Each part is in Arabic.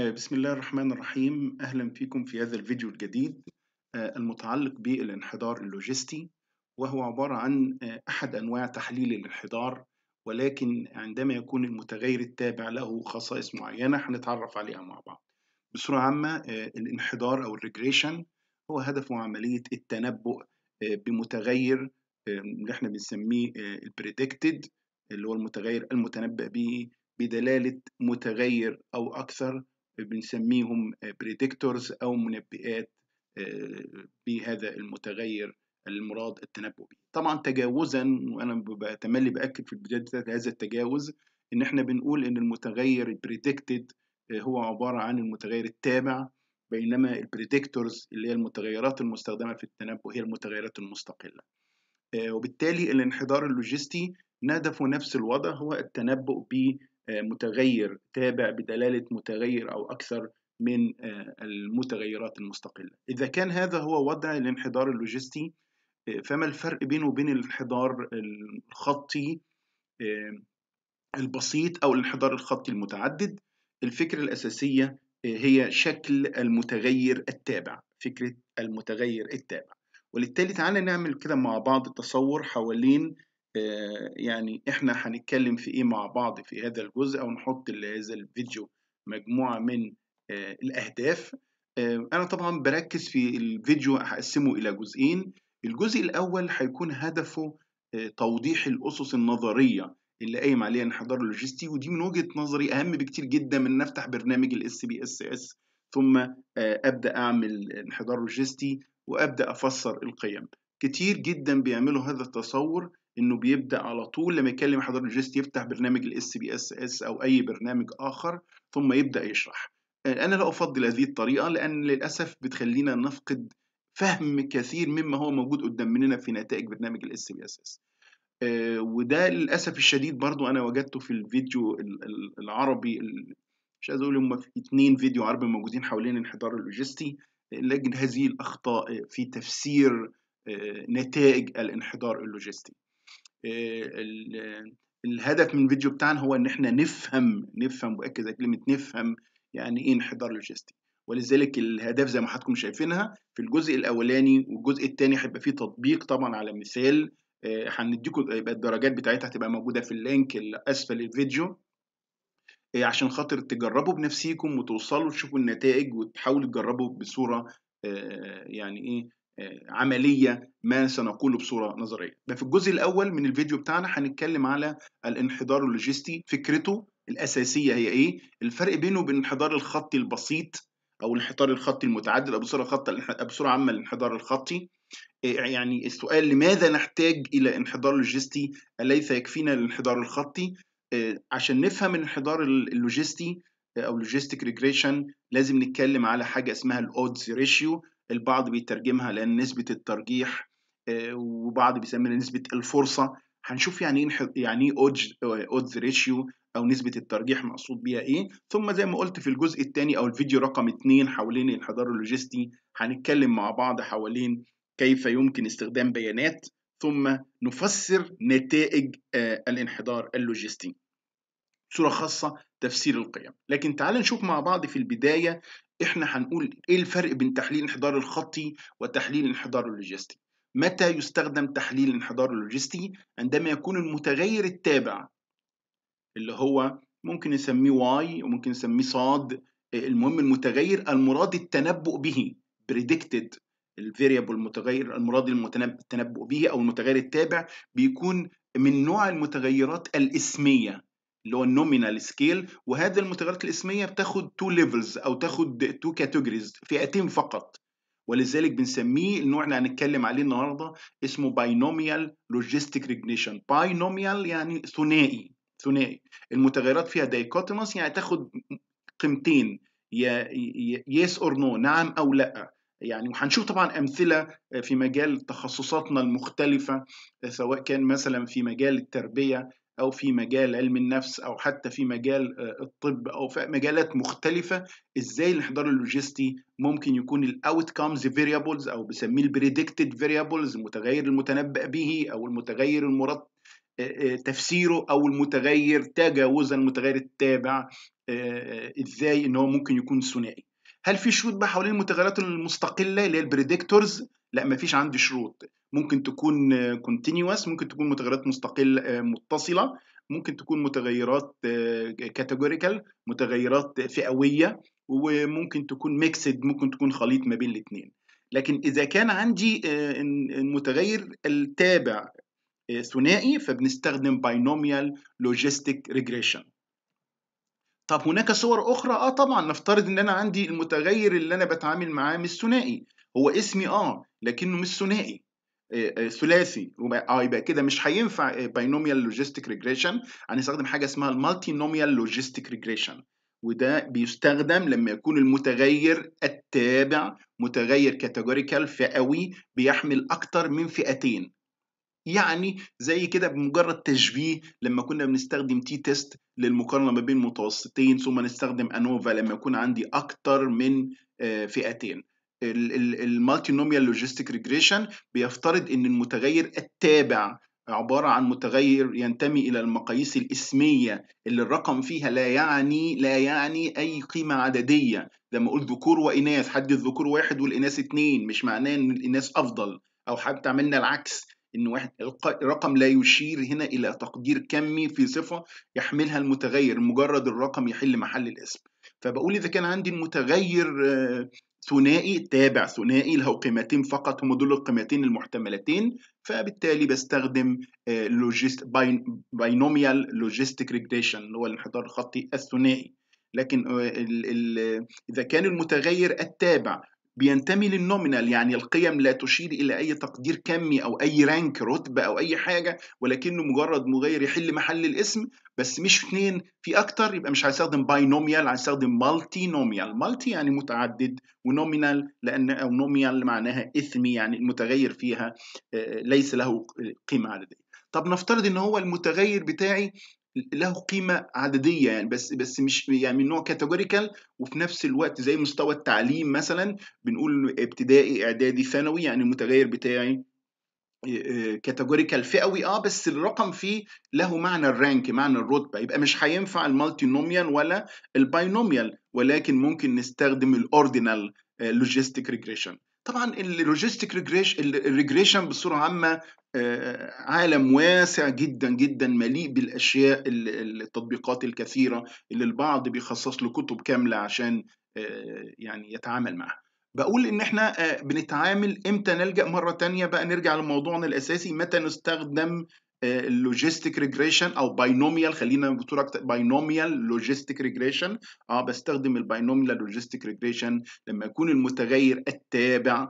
آه، بسم الله الرحمن الرحيم أهلا فيكم في هذا الفيديو الجديد آه، المتعلق بالانحدار اللوجستي وهو عبارة عن آه، أحد أنواع تحليل الانحدار ولكن عندما يكون المتغير التابع له خصائص معينة هنتعرف عليها مع بعض بصورة عامة الانحدار أو الريجريشن هو هدفه عملية التنبؤ بمتغير اللي احنا بنسميه البريدكتد اللي هو المتغير المتنبأ به بدلالة متغير أو أكثر بنسميهم بريدكتورز أو منبئات آه، بهذا المتغير المراد التنبؤ به طبعا تجاوزا وانا بتملي باكد في البدايه هذا التجاوز ان احنا بنقول ان المتغير البريدكتد آه، هو عباره عن المتغير التابع بينما البريدكتورز اللي هي المتغيرات المستخدمه في التنبؤ هي المتغيرات المستقله آه، وبالتالي الانحدار اللوجستي نادف نفس الوضع هو التنبؤ متغير تابع بدلالة متغير أو أكثر من آه، المتغيرات المستقلة إذا كان هذا هو وضع الانحدار اللوجستي آه، فما الفرق بينه وبين الانحدار الخطي آه، البسيط أو الانحدار الخطي المتعدد الفكرة الأساسية هي شكل المتغير التابع فكرة المتغير التابع وللتالي تعالى نعمل كده مع بعض تصور حوالين يعني احنا هنتكلم في ايه مع بعض في هذا الجزء او نحط لهذا الفيديو مجموعه من آه، الاهداف آه، انا طبعا بركز في الفيديو هقسمه الى جزئين الجزء الاول هيكون هدفه آه، توضيح الاسس النظريه اللي قايم عليها الانحدار اللوجستي ودي من وجهه نظري اهم بكتير جدا من نفتح برنامج الاس بي اس اس ثم ابدا اعمل انحدار لوجستي وابدا افسر القيم كتير جدا بيعملوا هذا التصور انه بيبدا على طول لما يكلم حضرتك يفتح برنامج الاس بي اس اس او اي برنامج اخر ثم يبدا يشرح آه، انا لا افضل هذه الطريقه لان للاسف بتخلينا نفقد فهم كثير مما هو موجود قدام مننا في نتائج برنامج الاس بي اس اس وده للاسف الشديد برضو انا وجدته في الفيديو العربي مش عايز اقول هم في اثنين فيديو عربي موجودين حوالين الانحدار اللوجستي لجد هذه الاخطاء في تفسير آه، نتائج الانحدار اللوجستي آه، الهدف من الفيديو بتاعنا هو ان احنا نفهم نفهم باكد كلمه نفهم يعني ايه انحدار لوجستي ولذلك الاهداف زي ما حضراتكم شايفينها في الجزء الاولاني والجزء الثاني هيبقى فيه تطبيق طبعا على مثال آه، هنديكم يبقى الدرجات بتاعتها هتبقى موجوده في اللينك اللي اسفل الفيديو آه، عشان خاطر تجربوا بنفسيكم وتوصلوا تشوفوا النتائج وتحاولوا تجربوا بصوره يعني ايه عمليه ما سنقوله بصوره نظريه ده في الجزء الاول من الفيديو بتاعنا هنتكلم على الانحدار اللوجستي فكرته الاساسيه هي ايه الفرق بينه وبين الانحدار الخطي البسيط او الانحدار الخطي المتعدد او بصوره خط بصوره عامه الانحدار الخطي آه، يعني السؤال لماذا نحتاج الى انحدار لوجستي اليس يكفينا الانحدار الخطي آه، عشان نفهم الانحدار اللوجستي آه، او لوجيستيك ريجريشن لازم نتكلم على حاجه اسمها الاودز ريشيو البعض بيترجمها لان نسبه الترجيح آه، وبعض بيسميها نسبه الفرصه هنشوف يعني ايه يعني ايه اودز آه، ريشيو او نسبه الترجيح مقصود بيها ايه ثم زي ما قلت في الجزء الثاني او الفيديو رقم 2 حوالين الانحدار اللوجستي هنتكلم مع بعض حوالين كيف يمكن استخدام بيانات ثم نفسر نتائج آه، الانحدار اللوجستي صورة خاصة تفسير القيم لكن تعال نشوف مع بعض في البداية احنا هنقول ايه الفرق بين تحليل الانحدار الخطي وتحليل الانحدار اللوجستي متى يستخدم تحليل الانحدار اللوجستي عندما يكون المتغير التابع اللي هو ممكن نسميه واي وممكن نسميه صاد المهم المتغير المراد التنبؤ به predicted الفاريبل المتغير المراد التنبؤ به او المتغير التابع بيكون من نوع المتغيرات الاسميه اللي هو النومينال سكيل وهذه المتغيرات الاسميه بتاخد تو ليفلز او تاخد تو كاتيجوريز فئتين فقط ولذلك بنسميه النوع اللي هنتكلم عليه النهارده اسمه باينوميال لوجيستيك ريجنيشن باينوميال يعني ثنائي ثنائي المتغيرات فيها دايكوتوماس يعني تاخد قيمتين يا يس اور نو نعم او لا يعني وهنشوف طبعا امثله في مجال تخصصاتنا المختلفه سواء كان مثلا في مجال التربيه أو في مجال علم النفس أو حتى في مجال آه، الطب أو في مجالات مختلفة إزاي الانحدار اللوجستي ممكن يكون الأوت كامز فيريبلز أو بسميه البريدكتد فيريبلز المتغير المتنبأ به أو المتغير المرد آه، آه، تفسيره أو المتغير تجاوزا المتغير التابع إزاي إن هو ممكن يكون ثنائي هل في شروط بقى حوالين المتغيرات المستقله اللي هي البريدكتورز لا مفيش عندي شروط ممكن تكون كونتينيوس ممكن تكون متغيرات مستقل آه، متصله ممكن تكون متغيرات كاتيجوريكال آه، متغيرات فئويه وممكن تكون ميكسد ممكن تكون خليط ما بين الاثنين لكن اذا كان عندي آه، المتغير التابع ثنائي فبنستخدم باينوميال لوجيستيك ريجريشن طب هناك صور اخرى اه طبعا نفترض ان انا عندي المتغير اللي انا بتعامل معاه مش ثنائي هو اسمي اه لكنه مش ثنائي آه، آه، ثلاثي اه يبقى كده مش هينفع باينوميال لوجيستيك ريجريشن هنستخدم حاجه اسمها المالتي نوميال لوجيستيك ريجريشن وده بيستخدم لما يكون المتغير التابع متغير كاتيجوريكال فئوي بيحمل اكتر من فئتين يعني زي كده بمجرد تشبيه لما كنا بنستخدم تي تيست للمقارنه ما بين متوسطين ثم نستخدم انوفا لما يكون عندي اكتر من آه، فئتين المالتي نوميال لوجيستيك ريجريشن بيفترض ان المتغير التابع عبارة عن متغير ينتمي إلى المقاييس الإسمية اللي الرقم فيها لا يعني لا يعني أي قيمة عددية لما أقول ذكور وإناث حد الذكور واحد والإناث اثنين مش معناه إن الإناث أفضل أو حتى عملنا العكس إن واحد الرقم لا يشير هنا إلى تقدير كمي في صفة يحملها المتغير مجرد الرقم يحل محل الاسم فبقول إذا كان عندي المتغير آه، ثنائي تابع ثنائي له قيمتين فقط هم دول القيمتين المحتملتين فبالتالي بستخدم لوجيست باينوميال لوجيستيك ريجريشن اللي هو الانحدار الخطي الثنائي لكن آه، اذا كان المتغير التابع بينتمي للنومينال يعني القيم لا تشير الى اي تقدير كمي او اي رانك رتبه او اي حاجه ولكنه مجرد مغير يحل محل الاسم بس مش اثنين في اكتر يبقى مش هيستخدم باينوميال هيستخدم مالتي نوميال مالتي يعني متعدد ونومينال لان او نوميال معناها اثمي يعني المتغير فيها آه، ليس له قيمه عدديه طب نفترض ان هو المتغير بتاعي له قيمه عدديه يعني بس بس مش يعني من نوع كاتيجوريكال وفي نفس الوقت زي مستوى التعليم مثلا بنقول ابتدائي اعدادي ثانوي يعني المتغير بتاعي كاتيجوريكال آه، آه، فئوي اه بس الرقم فيه له معنى الرانك معنى الرتبه يبقى مش هينفع المالتي نوميال ولا الباينوميال ولكن ممكن نستخدم الاوردينال لوجيستيك ريجريشن طبعا اللوجيستيك ريجريشن الريجريشن بصوره عامه آه، عالم واسع جدا جدا مليء بالاشياء التطبيقات الكثيره اللي البعض بيخصص له كتب كامله عشان آه، يعني يتعامل معها بقول ان احنا آه، بنتعامل امتى نلجا مره تانية بقى نرجع لموضوعنا الاساسي متى نستخدم اللوجيستيك ريجريشن او باينوميال خلينا دكتور باينوميال لوجيستيك ريجريشن اه بستخدم الباينوميال لوجيستيك ريجريشن لما يكون المتغير التابع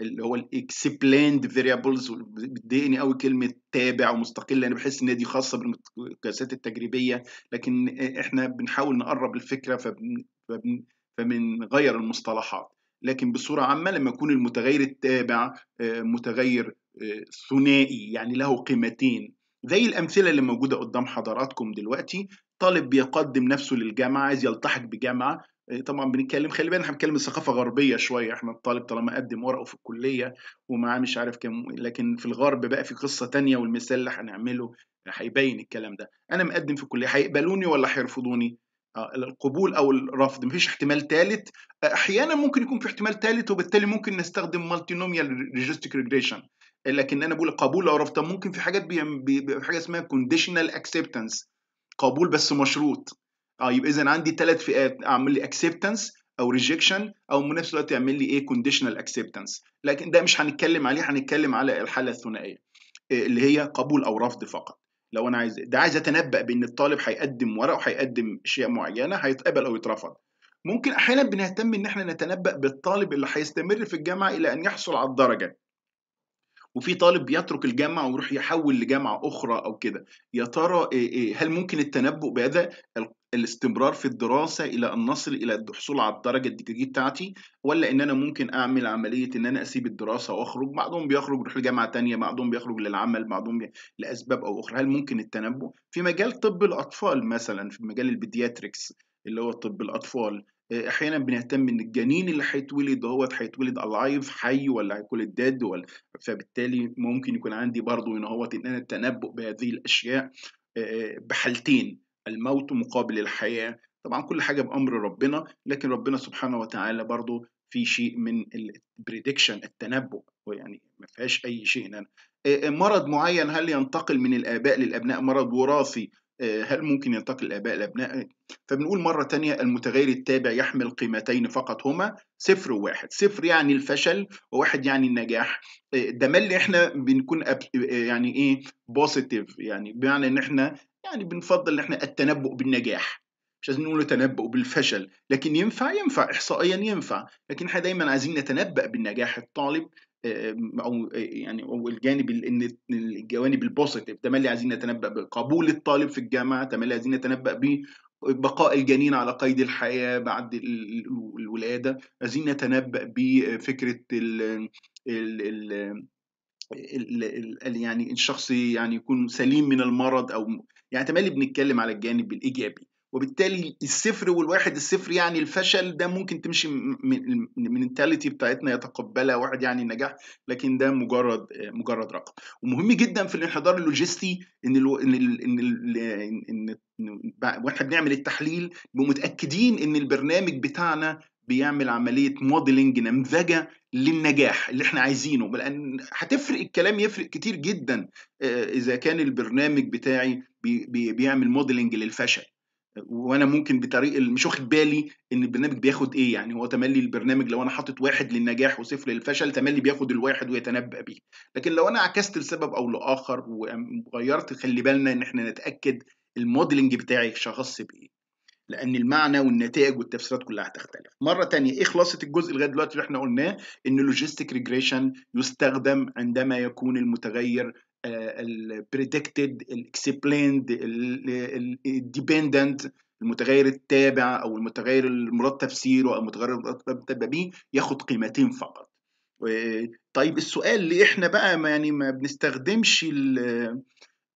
اللي هو الاكسبلاند فيريبلز بتضايقني قوي كلمه تابع ومستقل لان يعني بحس ان دي خاصه بالمقياسات التجريبيه لكن احنا بنحاول نقرب الفكره فبن فبنغير المصطلحات لكن بصوره عامه لما يكون المتغير التابع آه، متغير آه، ثنائي يعني له قيمتين زي الامثله اللي موجوده قدام حضراتكم دلوقتي طالب بيقدم نفسه للجامعه عايز يلتحق بجامعه آه، طبعا بنتكلم خلي بالنا احنا بنتكلم ثقافه غربيه شويه احنا الطالب طالما قدم ورقه في الكليه ومعاه مش عارف كم لكن في الغرب بقى في قصه تانية والمثال اللي هنعمله هيبين الكلام ده انا مقدم في الكليه هيقبلوني ولا هيرفضوني آه، القبول او الرفض مفيش احتمال ثالث آه، احيانا ممكن يكون في احتمال ثالث وبالتالي ممكن نستخدم مالتينوميال ريجستيك ريجريشن لكن انا بقول قبول او رفض ممكن في حاجات بي... بي... حاجه اسمها كونديشنال اكسبتنس قبول بس مشروط اه يبقى اذا عندي ثلاث فئات اعمل لي اكسبتنس او ريجكشن او نفس الوقت يعمل لي ايه كونديشنال اكسبتنس لكن ده مش هنتكلم عليه هنتكلم على الحاله الثنائيه آه، اللي هي قبول او رفض فقط لو انا عايز ده عايز اتنبا بان الطالب هيقدم ورق وهيقدم اشياء معينه هيتقبل او يترفض ممكن احيانا بنهتم ان احنا نتنبا بالطالب اللي هيستمر في الجامعه الى ان يحصل على الدرجه وفي طالب بيترك الجامعه ويروح يحول لجامعه اخرى او كده يا ترى آه، آه، هل ممكن التنبؤ بهذا الاستمرار في الدراسة إلى أن نصل إلى الحصول على الدرجة الدكتورية بتاعتي ولا إن أنا ممكن أعمل عملية إن أنا أسيب الدراسة وأخرج بعضهم بيخرج يروح لجامعة تانية بعضهم بيخرج للعمل بعضهم بي... لأسباب أو أخرى هل ممكن التنبؤ في مجال طب الأطفال مثلا في مجال البيدياتريكس اللي هو طب الأطفال آه، احيانا بنهتم ان الجنين اللي هيتولد هو هيتولد الايف حي ولا هيكون ديد ولا فبالتالي ممكن يكون عندي برضه ان هو ان انا التنبؤ بهذه الاشياء آه، آه، بحالتين الموت مقابل الحياة طبعا كل حاجة بأمر ربنا لكن ربنا سبحانه وتعالى برضو في شيء من البريدكشن التنبؤ يعني ما فيهاش أي شيء هنا آه، آه، مرض معين هل ينتقل من الآباء للأبناء مرض وراثي آه، هل ممكن ينتقل الآباء للأبناء فبنقول مرة تانية المتغير التابع يحمل قيمتين فقط هما صفر وواحد صفر يعني الفشل وواحد يعني النجاح ده اللي احنا بنكون يعني ايه بوزيتيف يعني بمعنى ان احنا يعني بنفضل احنا التنبؤ بالنجاح مش لازم نقول تنبؤ بالفشل لكن ينفع ينفع إحصائيا ينفع لكن احنا دايما عايزين نتنبأ بالنجاح الطالب أو آه، يعني أو الجانب الجوانب البوزيتيف تملي عايزين نتنبأ بقبول الطالب في الجامعة تملي عايزين نتنبأ بقاء الجنين على قيد الحياة بعد الولادة عايزين نتنبأ بفكرة ال ال يعني الشخص يعني يكون سليم من المرض او يعني تمالي بنتكلم على الجانب الايجابي وبالتالي الصفر والواحد الصفر يعني الفشل ده ممكن تمشي من المنتاليتي بتاعتنا يتقبلها واحد يعني النجاح لكن ده مجرد مجرد رقم ومهم جدا في الانحدار اللوجستي ان الو... ان ال ان, ال إن, إن واحنا بنعمل التحليل متاكدين ان البرنامج بتاعنا بيعمل عمليه موديلنج نمذجه للنجاح اللي احنا عايزينه لان هتفرق الكلام يفرق كتير جدا آه، اذا كان البرنامج بتاعي بي بيعمل موديلنج للفشل وانا ممكن بطريقه مش واخد بالي ان البرنامج بياخد ايه يعني هو تملي البرنامج لو انا حاطط واحد للنجاح وصفر للفشل تملي بياخد الواحد ويتنبأ بيه لكن لو انا عكست لسبب او لاخر وغيرت خلي بالنا ان احنا نتاكد الموديلنج بتاعي شخص بايه لان المعنى والنتائج والتفسيرات كلها هتختلف مره تانية ايه خلاصه الجزء لغايه دلوقتي اللي احنا قلناه ان اللوجيستيك ريجريشن يستخدم عندما يكون المتغير البريدكتد الاكسبليند الديبندنت المتغير التابع او المتغير المراد تفسيره او المتغير المرتبط بيه ياخد قيمتين فقط طيب السؤال ليه احنا بقى ما يعني ما بنستخدمش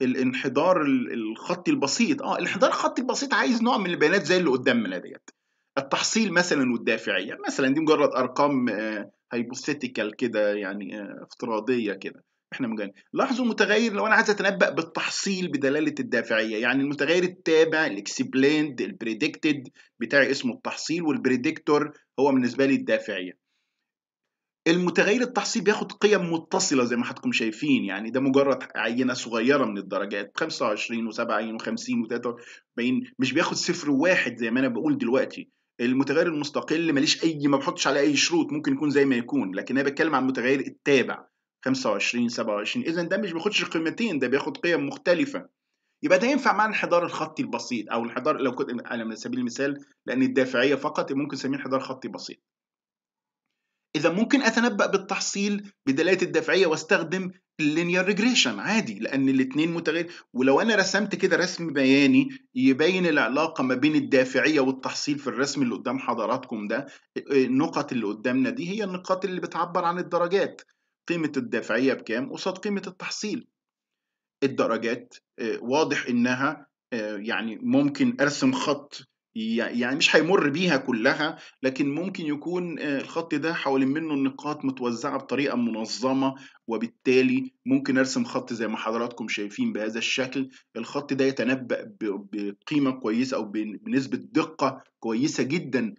الانحدار الخطي البسيط اه الانحدار الخطي البسيط عايز نوع من البيانات زي اللي قدامنا ديت التحصيل مثلا والدافعيه مثلا دي مجرد ارقام هايبوثيتيكال آه، كده يعني آه، افتراضيه كده احنا مجاني لاحظوا متغير لو انا عايز اتنبأ بالتحصيل بدلالة الدافعية يعني المتغير التابع الاكسبليند البريدكتد بتاعي اسمه التحصيل والبريدكتور هو بالنسبة لي الدافعية المتغير التحصيل بياخد قيم متصلة زي ما حضراتكم شايفين يعني ده مجرد عينة صغيرة من الدرجات 25 و70 و50 و43 مش بياخد صفر وواحد زي ما انا بقول دلوقتي المتغير المستقل ماليش اي ما بحطش عليه اي شروط ممكن يكون زي ما يكون لكن انا بتكلم عن المتغير التابع 25 27 اذا ده مش بياخدش قيمتين ده بياخد قيم مختلفه يبقى ده ينفع مع الانحدار الخطي البسيط او الانحدار لو كنت على سبيل المثال لان الدافعيه فقط ممكن نسميه انحدار خطي بسيط اذا ممكن اتنبا بالتحصيل بدلاله الدافعيه واستخدم اللينير ريجريشن عادي لان الاثنين متغير ولو انا رسمت كده رسم بياني يبين العلاقه ما بين الدافعيه والتحصيل في الرسم اللي قدام حضراتكم ده آه، النقط اللي قدامنا دي هي النقاط اللي بتعبر عن الدرجات قيمة الدافعية بكام قصاد قيمة التحصيل الدرجات آه، واضح إنها آه، يعني ممكن أرسم خط يعني مش هيمر بيها كلها لكن ممكن يكون آه، الخط ده حوالين منه النقاط متوزعة بطريقة منظمة وبالتالي ممكن أرسم خط زي ما حضراتكم شايفين بهذا الشكل الخط ده يتنبأ بقيمة كويسة أو بنسبة دقة كويسة جدا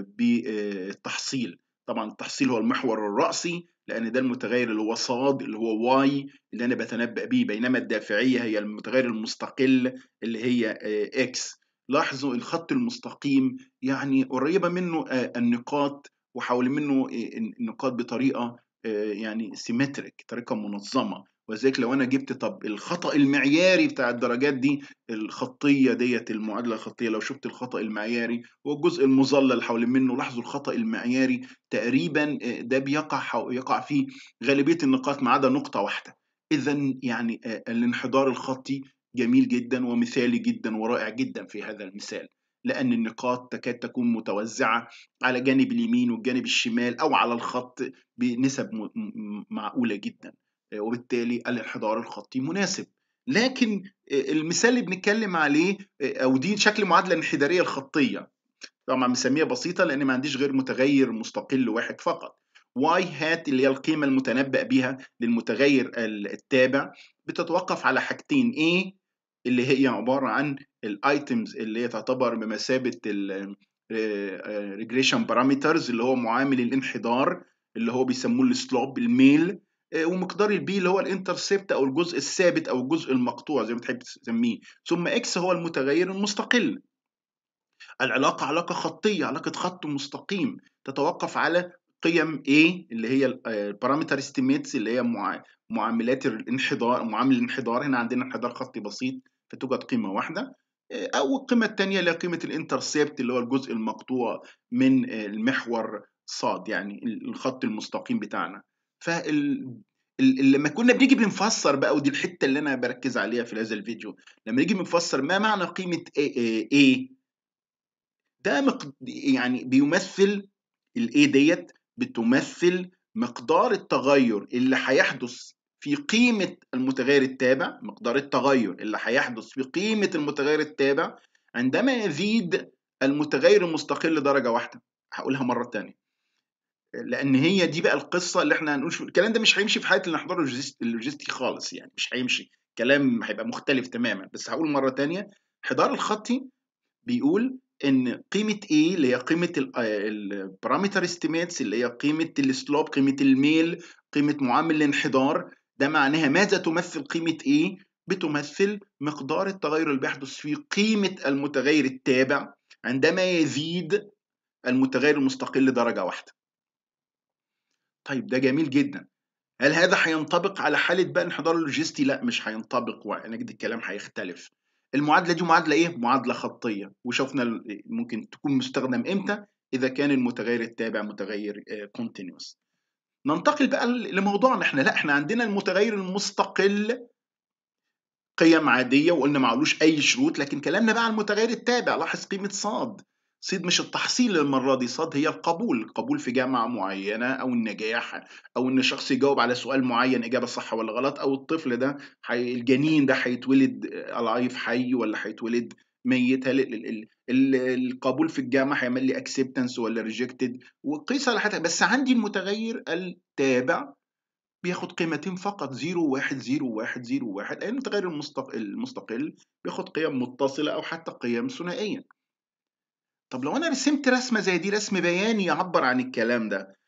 بالتحصيل طبعا التحصيل هو المحور الرأسي لان ده المتغير اللي هو صاد اللي هو واي اللي انا بتنبأ بيه بينما الدافعيه هي المتغير المستقل اللي هي اكس آه، لاحظوا الخط المستقيم يعني قريبه منه آه، النقاط وحول منه آه، النقاط بطريقه آه، يعني سيمتريك طريقه منظمه وذلك لو انا جبت طب الخطا المعياري بتاع الدرجات دي الخطيه ديت المعادله الخطيه لو شفت الخطا المعياري والجزء المظلل حول منه لاحظوا الخطا المعياري تقريبا آه، ده بيقع يقع فيه غالبيه النقاط ما عدا نقطه واحده اذا يعني آه، الانحدار الخطي جميل جدا ومثالي جدا ورائع جدا في هذا المثال لأن النقاط تكاد تكون متوزعة على جانب اليمين والجانب الشمال أو على الخط بنسب معقولة جدا آه، وبالتالي الانحدار الخطي مناسب لكن آه، المثال اللي بنتكلم عليه آه، أو دي شكل معادلة انحدارية الخطية طبعا مسميها بسيطة لأن ما عنديش غير متغير مستقل واحد فقط واي هات اللي هي القيمة المتنبأ بها للمتغير التابع بتتوقف على حاجتين A اللي هي عبارة عن الايتمز اللي هي تعتبر بمثابه ريجريشن بارامترز آه، اللي هو معامل الانحدار اللي هو بيسموه السلوب الميل آه، ومقدار البي اللي هو الانترسبت او الجزء الثابت او الجزء المقطوع زي ما بتحب تسميه ثم اكس هو المتغير المستقل العلاقه علاقه خطيه علاقه خط مستقيم تتوقف على قيم A اللي هي البارامتر استيميتس آه، اللي هي معاملات الانحدار معامل الانحدار هنا عندنا انحدار خطي بسيط فتوجد قيمه واحده آه، او القيمه الثانيه اللي هي قيمه الانترسبت اللي هو الجزء المقطوع من آه، المحور صاد يعني الخط المستقيم بتاعنا فال لما كنا بنيجي بنفسر بقى ودي الحته اللي انا بركز عليها في هذا الفيديو لما نيجي بنفسر ما معنى قيمه A, ده مقد... يعني بيمثل ال A ديت بتمثل مقدار التغير اللي هيحدث في قيمة المتغير التابع مقدار التغير اللي هيحدث في قيمة المتغير التابع عندما يزيد المتغير المستقل درجة واحدة هقولها مرة تانية لأن هي دي بقى القصة اللي احنا هنقول الكلام ده مش هيمشي في حياة اللي هنحضره اللوجيستي خالص يعني مش هيمشي كلام هيبقى مختلف تماما بس هقول مرة تانية حدار الخطي بيقول ان قيمه ايه اللي هي قيمه البارامتر استيميتس اللي هي قيمه السلوب قيمه الميل قيمه معامل الانحدار ده معناها ماذا تمثل قيمة إيه؟ بتمثل مقدار التغير اللي بيحدث في قيمة المتغير التابع عندما يزيد المتغير المستقل درجة واحدة طيب ده جميل جدا هل هذا هينطبق على حالة بقى الانحدار اللوجستي؟ لا مش هينطبق ونجد الكلام هيختلف المعادلة دي معادلة إيه؟ معادلة خطية وشفنا ممكن تكون مستخدم إمتى؟ إذا كان المتغير التابع متغير كونتينوس آه، ننتقل بقى لموضوعنا احنا لا احنا عندنا المتغير المستقل قيم عادية وقلنا معلوش أي شروط لكن كلامنا بقى عن المتغير التابع لاحظ قيمة صاد صيد مش التحصيل المرة دي صاد هي القبول القبول في جامعة معينة أو النجاح أو إن شخص يجاوب على سؤال معين إجابة صح ولا غلط أو الطفل ده حي... الجنين ده هيتولد ألايف آه، حي ولا هيتولد ميت القبول في الجامعه هيعمل لي اكسبتنس ولا ريجكتد وقيس على حتى بس عندي المتغير التابع بياخد قيمتين فقط 0 1 0 1 0 1 اي المتغير المستقل, المستقل بياخد قيم متصله او حتى قيم ثنائيه طب لو انا رسمت رسمه زي دي رسم بياني يعبر عن الكلام ده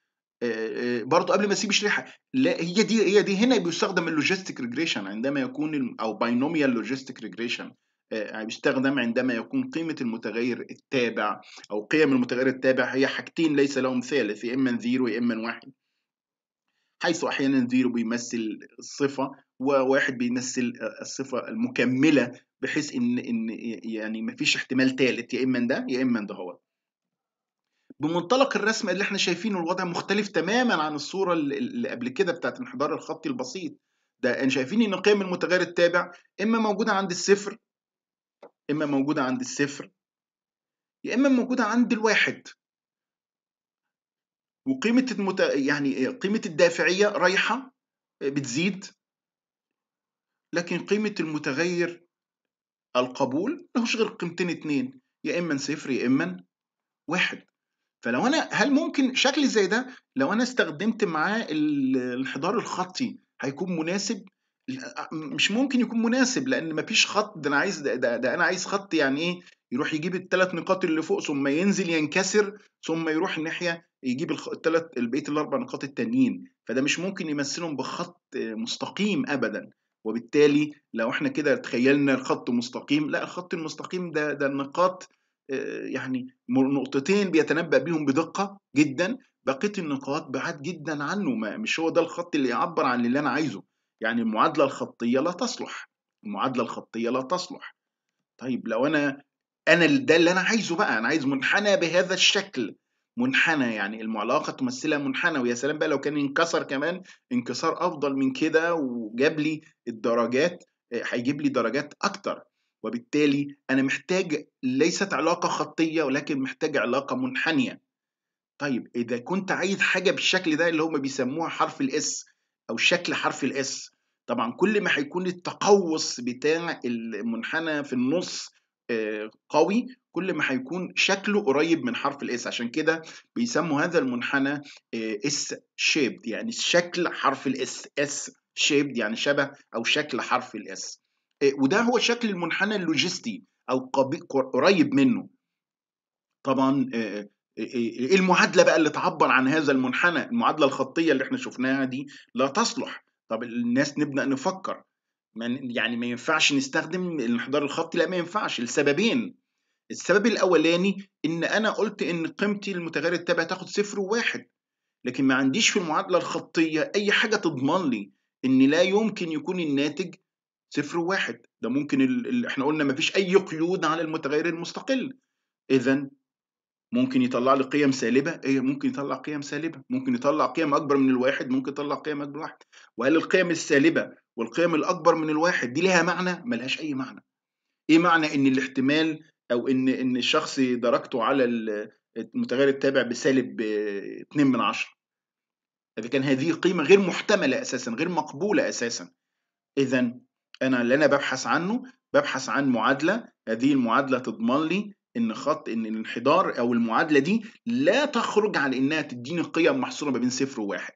برضه قبل ما اسيب شريحه لا هي دي هي دي هنا بيستخدم اللوجيستيك ريجريشن عندما يكون او باينوميال لوجيستيك ريجريشن يعني بيستخدم عندما يكون قيمة المتغير التابع أو قيم المتغير التابع هي حاجتين ليس لهم ثالث يا إما زيرو يا إما واحد حيث أحيانا زيرو بيمثل الصفة وواحد بيمثل الصفة المكملة بحيث إن إن يعني مفيش احتمال ثالث يا إما ده يا إما ده هو بمنطلق الرسم اللي احنا شايفينه الوضع مختلف تماما عن الصورة اللي قبل كده بتاعت الانحدار الخطي البسيط ده يعني شايفين ان قيم المتغير التابع اما موجوده عند الصفر إما موجودة عند الصفر يا إما موجودة عند الواحد وقيمة المت... يعني قيمة الدافعية رايحة بتزيد لكن قيمة المتغير القبول ملهوش غير قيمتين اتنين يا إما صفر يا إما واحد فلو أنا هل ممكن شكل زي ده لو أنا استخدمت معاه الانحدار الخطي هيكون مناسب مش ممكن يكون مناسب لان مفيش خط ده انا عايز ده, ده, ده انا عايز خط يعني ايه يروح يجيب الثلاث نقاط اللي فوق ثم ينزل ينكسر ثم يروح الناحيه يجيب الثلاث بقيه الاربع نقاط التانيين فده مش ممكن يمثلهم بخط مستقيم ابدا وبالتالي لو احنا كده تخيلنا الخط مستقيم لا الخط المستقيم ده ده النقاط آه، يعني نقطتين بيتنبأ بيهم بدقة جدا بقية النقاط بعاد جدا عنه ما مش هو ده الخط اللي يعبر عن اللي انا عايزه يعني المعادلة الخطية لا تصلح المعادلة الخطية لا تصلح طيب لو أنا أنا ده اللي أنا عايزه بقى أنا عايز منحنى بهذا الشكل منحنى يعني العلاقة تمثلها منحنى ويا سلام بقى لو كان انكسر كمان انكسار أفضل من كده وجاب لي الدرجات هيجيب لي درجات أكتر وبالتالي أنا محتاج ليست علاقة خطية ولكن محتاج علاقة منحنية طيب إذا كنت عايز حاجة بالشكل ده اللي هم بيسموها حرف الإس او شكل حرف الاس طبعا كل ما هيكون التقوس بتاع المنحنى في النص آه، قوي كل ما هيكون شكله قريب من حرف الاس عشان كده بيسموا هذا المنحنى آه، اس شيب يعني شكل حرف الاس اس شيب يعني شبه او شكل حرف الاس آه، وده هو شكل المنحنى اللوجستي او قريب منه طبعا إيه،, إيه،, ايه المعادله بقى اللي تعبر عن هذا المنحنى المعادله الخطيه اللي احنا شفناها دي لا تصلح طب الناس نبدا نفكر يعني ما ينفعش نستخدم الانحدار الخطي لا ما ينفعش لسببين السبب الاولاني ان انا قلت ان قيمتي المتغير التابع تاخد صفر وواحد لكن ما عنديش في المعادله الخطيه اي حاجه تضمن لي ان لا يمكن يكون الناتج صفر وواحد ده ممكن ال... ال... احنا قلنا ما فيش اي قيود على المتغير المستقل اذا ممكن يطلع لي قيم سالبه ايه ممكن يطلع قيم سالبه ممكن يطلع قيم اكبر من الواحد ممكن يطلع قيم اكبر من الواحد وهل القيم السالبه والقيم الاكبر من الواحد دي لها معنى ملهاش اي معنى ايه معنى ان الاحتمال او ان ان الشخص درجته على المتغير التابع بسالب 2 من 10 اذا كان هذه قيمه غير محتمله اساسا غير مقبوله اساسا اذا انا اللي انا ببحث عنه ببحث عن معادله هذه المعادله تضمن لي ان خط ان الانحدار او المعادله دي لا تخرج عن انها تديني قيم محصوره ما بين صفر وواحد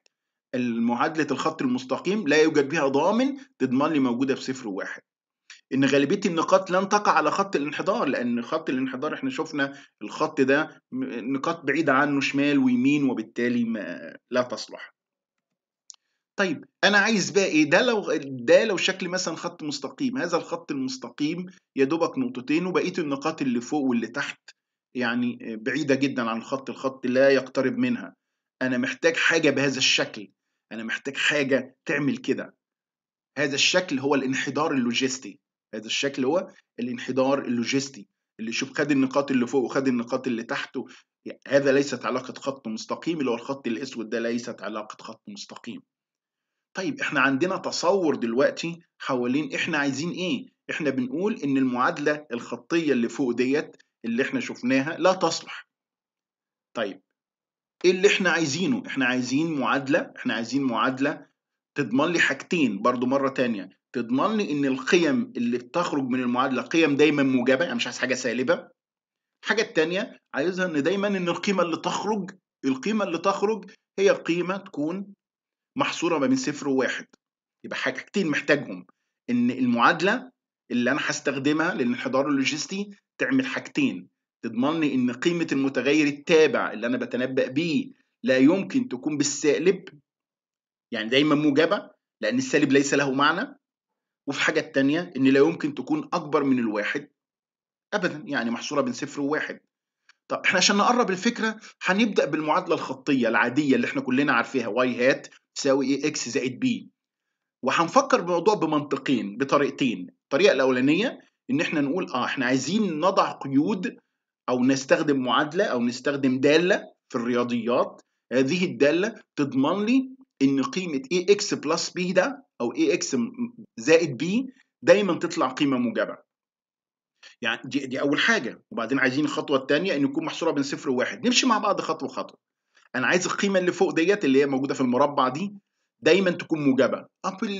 المعادله الخط المستقيم لا يوجد بها ضامن تضمن لي موجوده في صفر وواحد ان غالبيه النقاط لن تقع على خط الانحدار لان خط الانحدار احنا شفنا الخط ده نقاط بعيده عنه شمال ويمين وبالتالي ما لا تصلح طيب انا عايز بقى ايه ده لو ده لو شكل مثلا خط مستقيم هذا الخط المستقيم يا دوبك نقطتين وبقيه النقاط اللي فوق واللي تحت يعني بعيده جدا عن الخط الخط لا يقترب منها انا محتاج حاجه بهذا الشكل انا محتاج حاجه تعمل كده هذا الشكل هو الانحدار اللوجستي هذا الشكل هو الانحدار اللوجستي اللي شوف خد النقاط اللي فوق وخد النقاط اللي تحته هذا ليست علاقه خط مستقيم اللي هو الخط الاسود ده ليست علاقه خط مستقيم طيب احنا عندنا تصور دلوقتي حوالين احنا عايزين ايه احنا بنقول ان المعادله الخطيه اللي فوق ديت اللي احنا شفناها لا تصلح طيب ايه اللي احنا عايزينه احنا عايزين معادله احنا عايزين معادله تضمن لي حاجتين برضو مره تانية تضمن لي ان القيم اللي بتخرج من المعادله قيم دايما موجبه انا يعني مش عايز حاجه سالبه الحاجه الثانيه عايزها ان دايما ان القيمه اللي تخرج القيمه اللي تخرج هي قيمه تكون محصوره ما بين صفر وواحد يبقى حاجتين محتاجهم ان المعادله اللي انا هستخدمها للانحدار اللوجستي تعمل حاجتين تضمن لي ان قيمه المتغير التابع اللي انا بتنبأ بيه لا يمكن تكون بالسالب يعني دايما موجبه لان السالب ليس له معنى وفي حاجه تانية ان لا يمكن تكون اكبر من الواحد ابدا يعني محصوره بين صفر وواحد طب احنا عشان نقرب الفكره هنبدا بالمعادله الخطيه العاديه اللي احنا كلنا عارفينها واي هات تساوي ايه اكس زائد بي وهنفكر بالموضوع بمنطقين بطريقتين الطريقه الاولانيه ان احنا نقول اه احنا عايزين نضع قيود او نستخدم معادله او نستخدم داله في الرياضيات هذه الداله تضمن لي ان قيمه اي اكس بلس بي ده او اي اكس زائد بي دايما تطلع قيمه موجبه يعني دي, دي اول حاجه وبعدين عايزين الخطوه الثانيه ان يكون محصوره بين صفر وواحد نمشي مع بعض خطوه خطوه انا عايز القيمه اللي فوق ديت اللي هي موجوده في المربع دي دايما تكون موجبه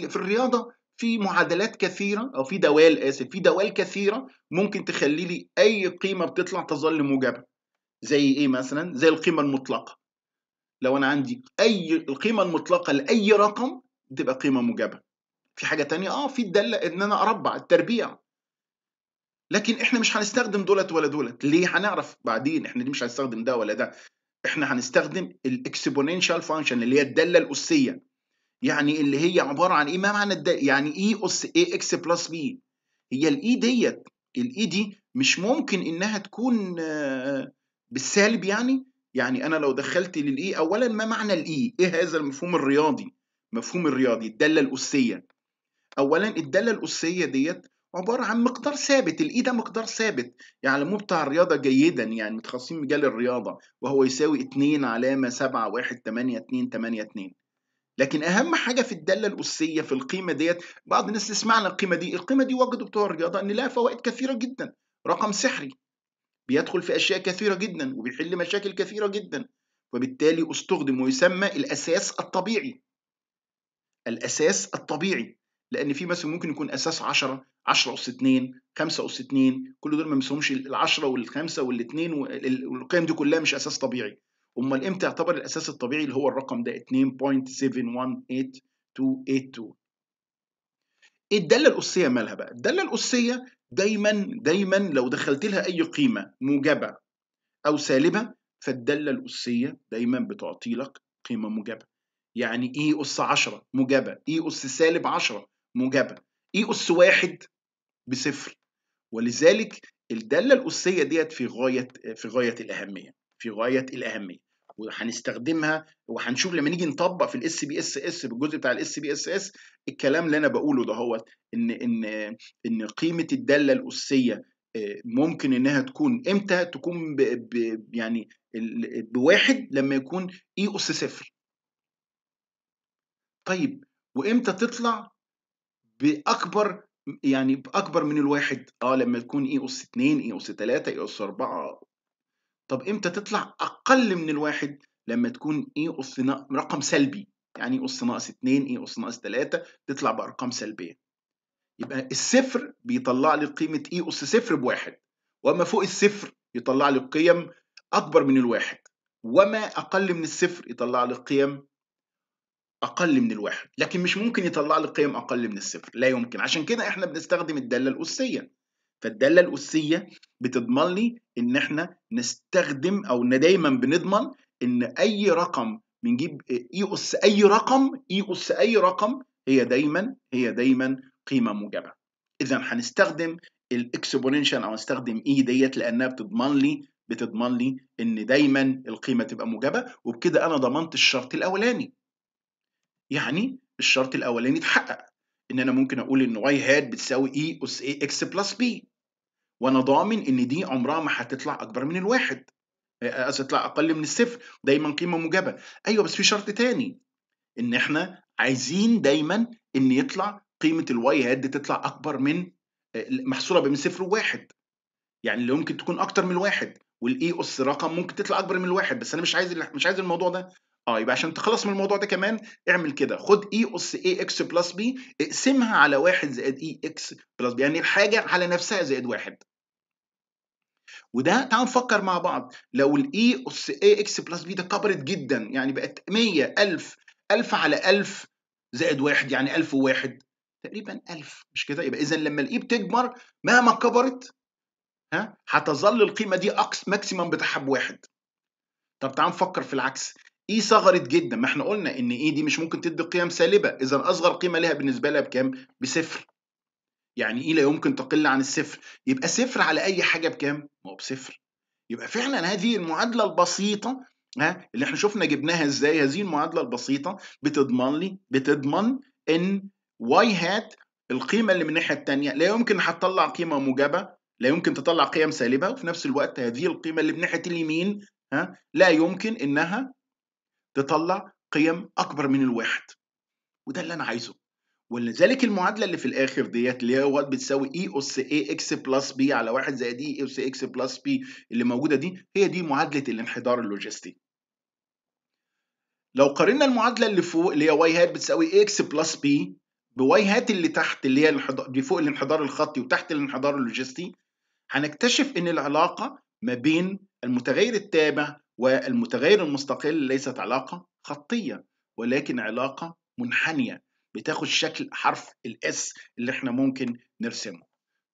في الرياضه في معادلات كثيره او في دوال اسف في دوال كثيره ممكن تخلي لي اي قيمه بتطلع تظل موجبه زي ايه مثلا زي القيمه المطلقه لو انا عندي اي القيمه المطلقه لاي رقم تبقى قيمه موجبه في حاجه تانية اه في الداله ان انا اربع التربيع لكن احنا مش هنستخدم دولت ولا دولت ليه هنعرف بعدين احنا دي مش هنستخدم ده ولا ده احنا هنستخدم الاكسبوننشال فانكشن اللي هي الداله الاسيه يعني اللي هي عباره عن ايه ما معنى الداله يعني اي e اس اي اكس بلس بي هي الاي e ديت الاي e دي مش ممكن انها تكون آه، بالسالب يعني يعني انا لو دخلت للاي اولا ما معنى الاي ايه هذا المفهوم الرياضي مفهوم الرياضي الداله الاسيه اولا الداله الاسيه ديت عباره عن مقدار ثابت الاي ده مقدار ثابت يعلموه يعني بتاع الرياضه جيدا يعني متخصصين مجال الرياضه وهو يساوي 2 علامه 7 1 8 2 8 2 لكن اهم حاجه في الداله الاسيه في القيمه ديت بعض الناس تسمعنا القيمه دي القيمه دي وجدوا بتوع الرياضه ان لها فوائد كثيره جدا رقم سحري بيدخل في اشياء كثيره جدا وبيحل مشاكل كثيره جدا وبالتالي استخدم ويسمى الاساس الطبيعي الاساس الطبيعي لان في مثلا ممكن يكون اساس 10 10 اس 2 5 اس 2 كل دول ما بيمسهمش ال10 وال5 وال2 والقيم دي كلها مش اساس طبيعي امال امتى يعتبر الاساس الطبيعي اللي هو الرقم ده 2.718282 إيه الداله الاسيه مالها بقى الداله الاسيه دايما دايما لو دخلت لها اي قيمه موجبه او سالبه فالداله الاسيه دايما بتعطي لك قيمه موجبه يعني اي اس 10 موجبه اي اس سالب 10 موجبة إي e أس واحد بصفر ولذلك الدالة الأسية ديت في غاية في غاية الأهمية في غاية الأهمية وهنستخدمها وهنشوف لما نيجي نطبق في الاس بي اس اس بالجزء بتاع الاس بي اس اس الكلام اللي انا بقوله ده هو ان ان ان قيمه الداله الاسيه آه، ممكن انها تكون امتى تكون ب ب يعني بواحد لما يكون اي e اس صفر طيب وامتى تطلع باكبر يعني باكبر من الواحد اه لما تكون اي اس 2 اي اس 3 اي اس 4 طب امتى تطلع اقل من الواحد لما تكون اي اس رقم سلبي يعني اي اس ناقص 2 اي اس ناقص 3 تطلع بارقام سلبيه يبقى الصفر بيطلع لي قيمه اي اس صفر بواحد وما فوق الصفر يطلع لي قيم اكبر من الواحد وما اقل من الصفر يطلع لي قيم اقل من الواحد لكن مش ممكن يطلع لي قيم اقل من الصفر لا يمكن عشان كده احنا بنستخدم الداله الاسيه فالداله الاسيه بتضمن لي ان احنا نستخدم او ان دايما بنضمن ان اي رقم بنجيب اي اس اي رقم اي اس اي رقم هي دايما هي دايما قيمه موجبه اذا هنستخدم الاكسبوننشال او هنستخدم اي e ديت لانها بتضمن لي بتضمن لي ان دايما القيمه تبقى موجبه وبكده انا ضمنت الشرط الاولاني يعني الشرط الاولاني اتحقق ان انا ممكن اقول ان واي هات بتساوي اي اس اي اكس بلس بي وانا ضامن ان دي عمرها ما هتطلع اكبر من الواحد هتطلع آه، آه، اقل من الصفر دايما قيمه موجبه ايوه بس في شرط تاني ان احنا عايزين دايما ان يطلع قيمه الواي هاد تطلع اكبر من آه، محصوله بين صفر وواحد يعني اللي ممكن تكون اكتر من الواحد والاي e اس رقم ممكن تطلع اكبر من الواحد بس انا مش عايز مش عايز الموضوع ده اه يبقى عشان تخلص من الموضوع ده كمان اعمل كده خد اي اس اي اكس بلس بي اقسمها على واحد زائد اي اكس بلس بي يعني الحاجه على نفسها زائد واحد وده تعالوا نفكر مع بعض لو الاي اس اي اكس بلس بي ده كبرت جدا يعني بقت 100 1000 1000 على 1000 زائد واحد يعني 1001 تقريبا 1000 مش كده يبقى اذا لما الاي e بتكبر مهما كبرت ها هتظل القيمه دي اقصى ماكسيمم بتاعها بواحد طب تعال نفكر في العكس اي صغرت جدا ما احنا قلنا ان اي دي مش ممكن تدي قيم سالبه اذا اصغر قيمه لها بالنسبه لها بكام بصفر يعني اي لا يمكن تقل عن الصفر يبقى صفر على اي حاجه بكام ما هو بصفر يبقى فعلا هذه المعادله البسيطه ها اللي احنا شفنا جبناها ازاي هذه المعادله البسيطه بتضمن لي بتضمن ان واي هات القيمه اللي من الناحيه الثانيه لا يمكن هتطلع قيمه موجبه لا يمكن تطلع قيم سالبه وفي نفس الوقت هذه القيمه اللي من ناحيه اليمين ها لا يمكن انها تطلع قيم اكبر من الواحد وده اللي انا عايزه ولذلك المعادله اللي في الاخر ديت اللي هي وات بتساوي اي اس اي اكس بلس بي على واحد زائد اي اس اكس بلس بي اللي موجوده دي هي دي معادله الانحدار اللوجستي لو قارنا المعادله اللي فوق اللي هي واي هات بتساوي اكس بلس بي بواي هات اللي تحت اللي هي الانحدار دي فوق الانحدار الخطي وتحت الانحدار اللوجستي هنكتشف ان العلاقه ما بين المتغير التابع والمتغير المستقل ليست علاقة خطية ولكن علاقة منحنية بتاخد شكل حرف الاس اللي احنا ممكن نرسمه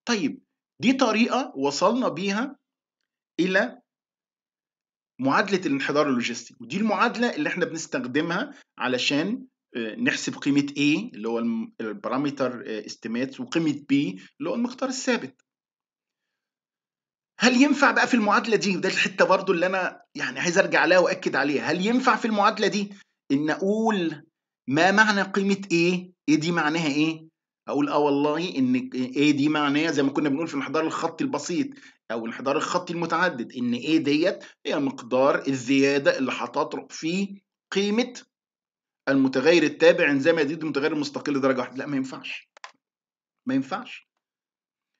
طيب دي طريقة وصلنا بيها إلى معادلة الانحدار اللوجستي ودي المعادلة اللي احنا بنستخدمها علشان آه، نحسب قيمة A اللي هو البارامتر آه، استيميت وقيمة B اللي هو المختار الثابت هل ينفع بقى في المعادله دي وده الحته برضو اللي انا يعني عايز ارجع لها واكد عليها هل ينفع في المعادله دي ان اقول ما معنى قيمه ايه ايه دي معناها ايه اقول اه والله ان ايه دي معناها زي ما كنا بنقول في الانحدار الخطي البسيط او الانحدار الخطي المتعدد ان ايه ديت هي مقدار الزياده اللي هتطرق في قيمه المتغير التابع انزال ما يزيد المتغير المستقل درجه واحده لا ما ينفعش ما ينفعش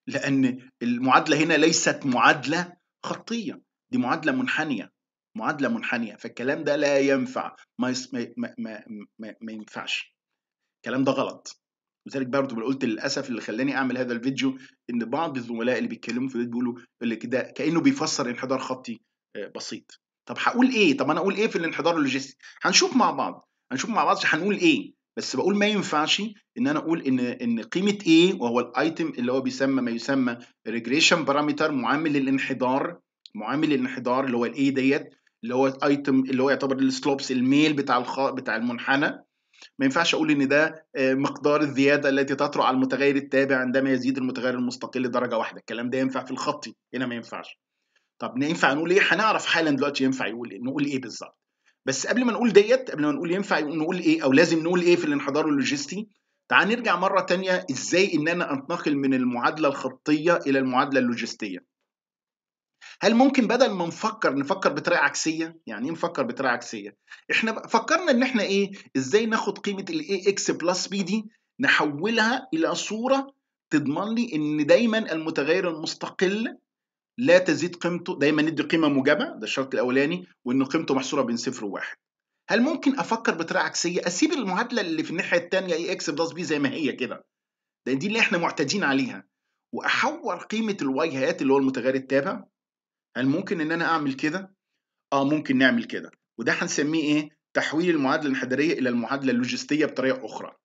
لأن المعادلة هنا ليست معادلة خطية دي معادلة منحنية معادلة منحنية فالكلام ده لا ينفع ما, يس... ما... ما... ما... ما ينفعش الكلام ده غلط لذلك برضه قلت للاسف اللي خلاني اعمل هذا الفيديو ان بعض الزملاء اللي بيتكلموا في بيقولوا اللي كده كانه بيفسر انحدار خطي آه، بسيط طب هقول ايه طب انا اقول ايه في الانحدار اللوجستي هنشوف مع بعض هنشوف مع بعض هنقول ايه بس بقول ما ينفعش ان انا اقول ان ان قيمه ايه وهو الايتم اللي هو بيسمى ما يسمى ريجريشن بارامتر معامل الانحدار معامل الانحدار اللي هو الاي ديت اللي هو الايتم اللي هو يعتبر السلوبس الميل بتاع الخ... بتاع المنحنى ما ينفعش اقول ان ده آه، مقدار الزياده التي تطرأ على المتغير التابع عندما يزيد المتغير المستقل درجه واحده الكلام ده ينفع في الخطي هنا ما ينفعش طب ينفع نقول ايه هنعرف حالا دلوقتي ينفع يقول ايه نقول ايه بالظبط بس قبل ما نقول ديت قبل ما نقول ينفع نقول ايه او لازم نقول ايه في الانحدار اللوجستي تعال نرجع مره تانية ازاي ان انا انتقل من المعادله الخطيه الى المعادله اللوجستيه هل ممكن بدل ما نفكر نفكر بطريقه عكسيه يعني ايه نفكر بطريقه عكسيه احنا فكرنا ان احنا ايه ازاي ناخد قيمه الاي اكس بلس بي دي نحولها الى صوره تضمن لي ان دايما المتغير المستقل لا تزيد قيمته دايما ندي قيمه موجبه ده الشرط الاولاني وان قيمته محصوره بين صفر وواحد هل ممكن افكر بطريقه عكسيه اسيب المعادله اللي في الناحيه الثانيه اي اكس بلس بي زي ما هي كده ده دي اللي احنا معتادين عليها واحور قيمه الواي هات اللي هو المتغير التابع هل ممكن ان انا اعمل كده اه ممكن نعمل كده وده هنسميه ايه تحويل المعادله الانحداريه الى المعادله اللوجستيه بطريقه اخرى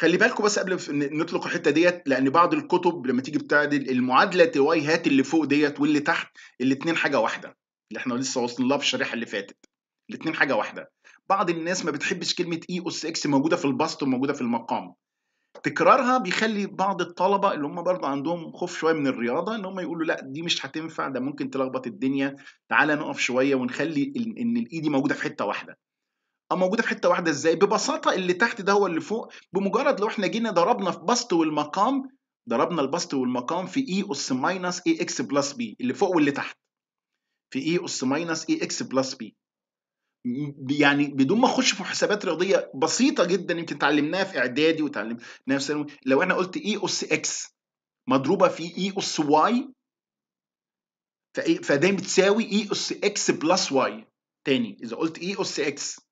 خلي بالكم بس قبل نطلق الحته ديت لان بعض الكتب لما تيجي بتعدل المعادله واي هات اللي فوق ديت واللي تحت الاثنين حاجه واحده اللي احنا لسه واصلين لها في الشريحه اللي فاتت الاثنين حاجه واحده بعض الناس ما بتحبش كلمه اي اس اكس موجوده في البسط وموجوده في المقام تكرارها بيخلي بعض الطلبه اللي هم برضه عندهم خوف شويه من الرياضه ان هم يقولوا لا دي مش هتنفع ده ممكن تلخبط الدنيا تعالى نقف شويه ونخلي ان الاي e دي موجوده في حته واحده موجوده في حته واحده ازاي ببساطه اللي تحت ده هو اللي فوق بمجرد لو احنا جينا ضربنا في بسط والمقام ضربنا البسط والمقام في اي e اس ماينس اي اكس بلس بي اللي فوق واللي تحت في اي e اس ماينس اي اكس بلس بي يعني بدون ما اخش في حسابات رياضيه بسيطه جدا يمكن اتعلمناها في اعدادي وتعلمناها في ثانوي لو انا قلت اي e اس اكس مضروبه في اي اس واي فده بتساوي اي اس اكس بلس واي تاني اذا قلت اي اس اكس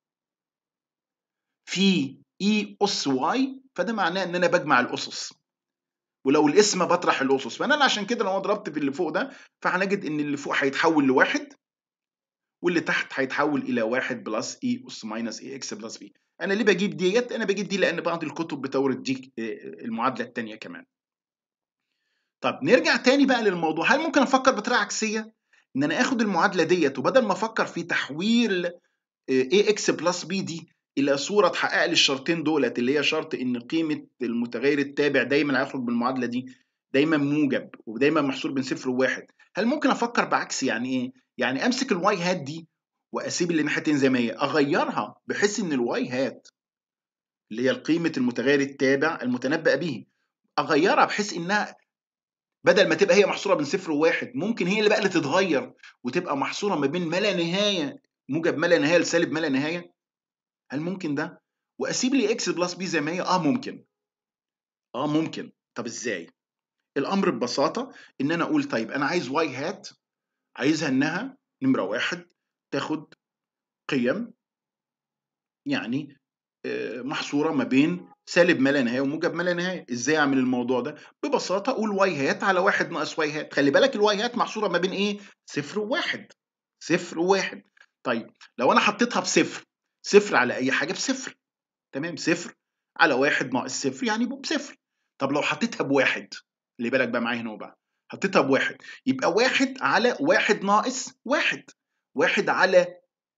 في اي e اس واي فده معناه ان انا بجمع الاسس ولو الاسم بطرح الاسس فانا عشان كده لو ضربت في اللي فوق ده فهنجد ان اللي فوق هيتحول لواحد واللي تحت هيتحول الى واحد بلس اي e اس ماينس اي اكس بلس بي انا ليه بجيب ديت انا بجيب دي لان بعض الكتب بتورد دي آه، المعادله الثانيه كمان طب نرجع تاني بقى للموضوع هل ممكن افكر بطريقه عكسيه ان انا اخد المعادله ديت وبدل ما افكر في تحويل اي اكس بلس بي دي الى صوره تحقق لي الشرطين دولت اللي هي شرط ان قيمه المتغير التابع دايما هيخرج بالمعادله دي دايما موجب ودايما محصور بين صفر وواحد هل ممكن افكر بعكس يعني ايه يعني امسك الواي هات دي واسيب اللي ناحيتين زي ما هي اغيرها بحيث ان الواي هات اللي هي قيمه المتغير التابع المتنبأ به اغيرها بحيث انها بدل ما تبقى هي محصوره بين صفر وواحد ممكن هي اللي بقى اللي تتغير وتبقى محصوره ما بين ما لا نهايه موجب ما لا نهايه لسالب ما لا نهايه هل ممكن ده واسيب لي اكس بلس بي زي ما هي اه ممكن اه ممكن طب ازاي الامر ببساطه ان انا اقول طيب انا عايز واي هات عايزها انها نمره واحد تاخد قيم يعني آه، محصوره ما بين سالب ما لا نهايه وموجب ما لا نهايه ازاي اعمل الموضوع ده ببساطه اقول واي هات على واحد ناقص واي هات خلي بالك الواي هات محصوره ما بين ايه صفر وواحد صفر وواحد طيب لو انا حطيتها بصفر صفر على اي حاجه بصفر تمام صفر على واحد ناقص صفر يعني بصفر طب لو حطيتها بواحد اللي بالك بقى معايا هنا وبقى حطيتها بواحد يبقى واحد على واحد ناقص واحد واحد على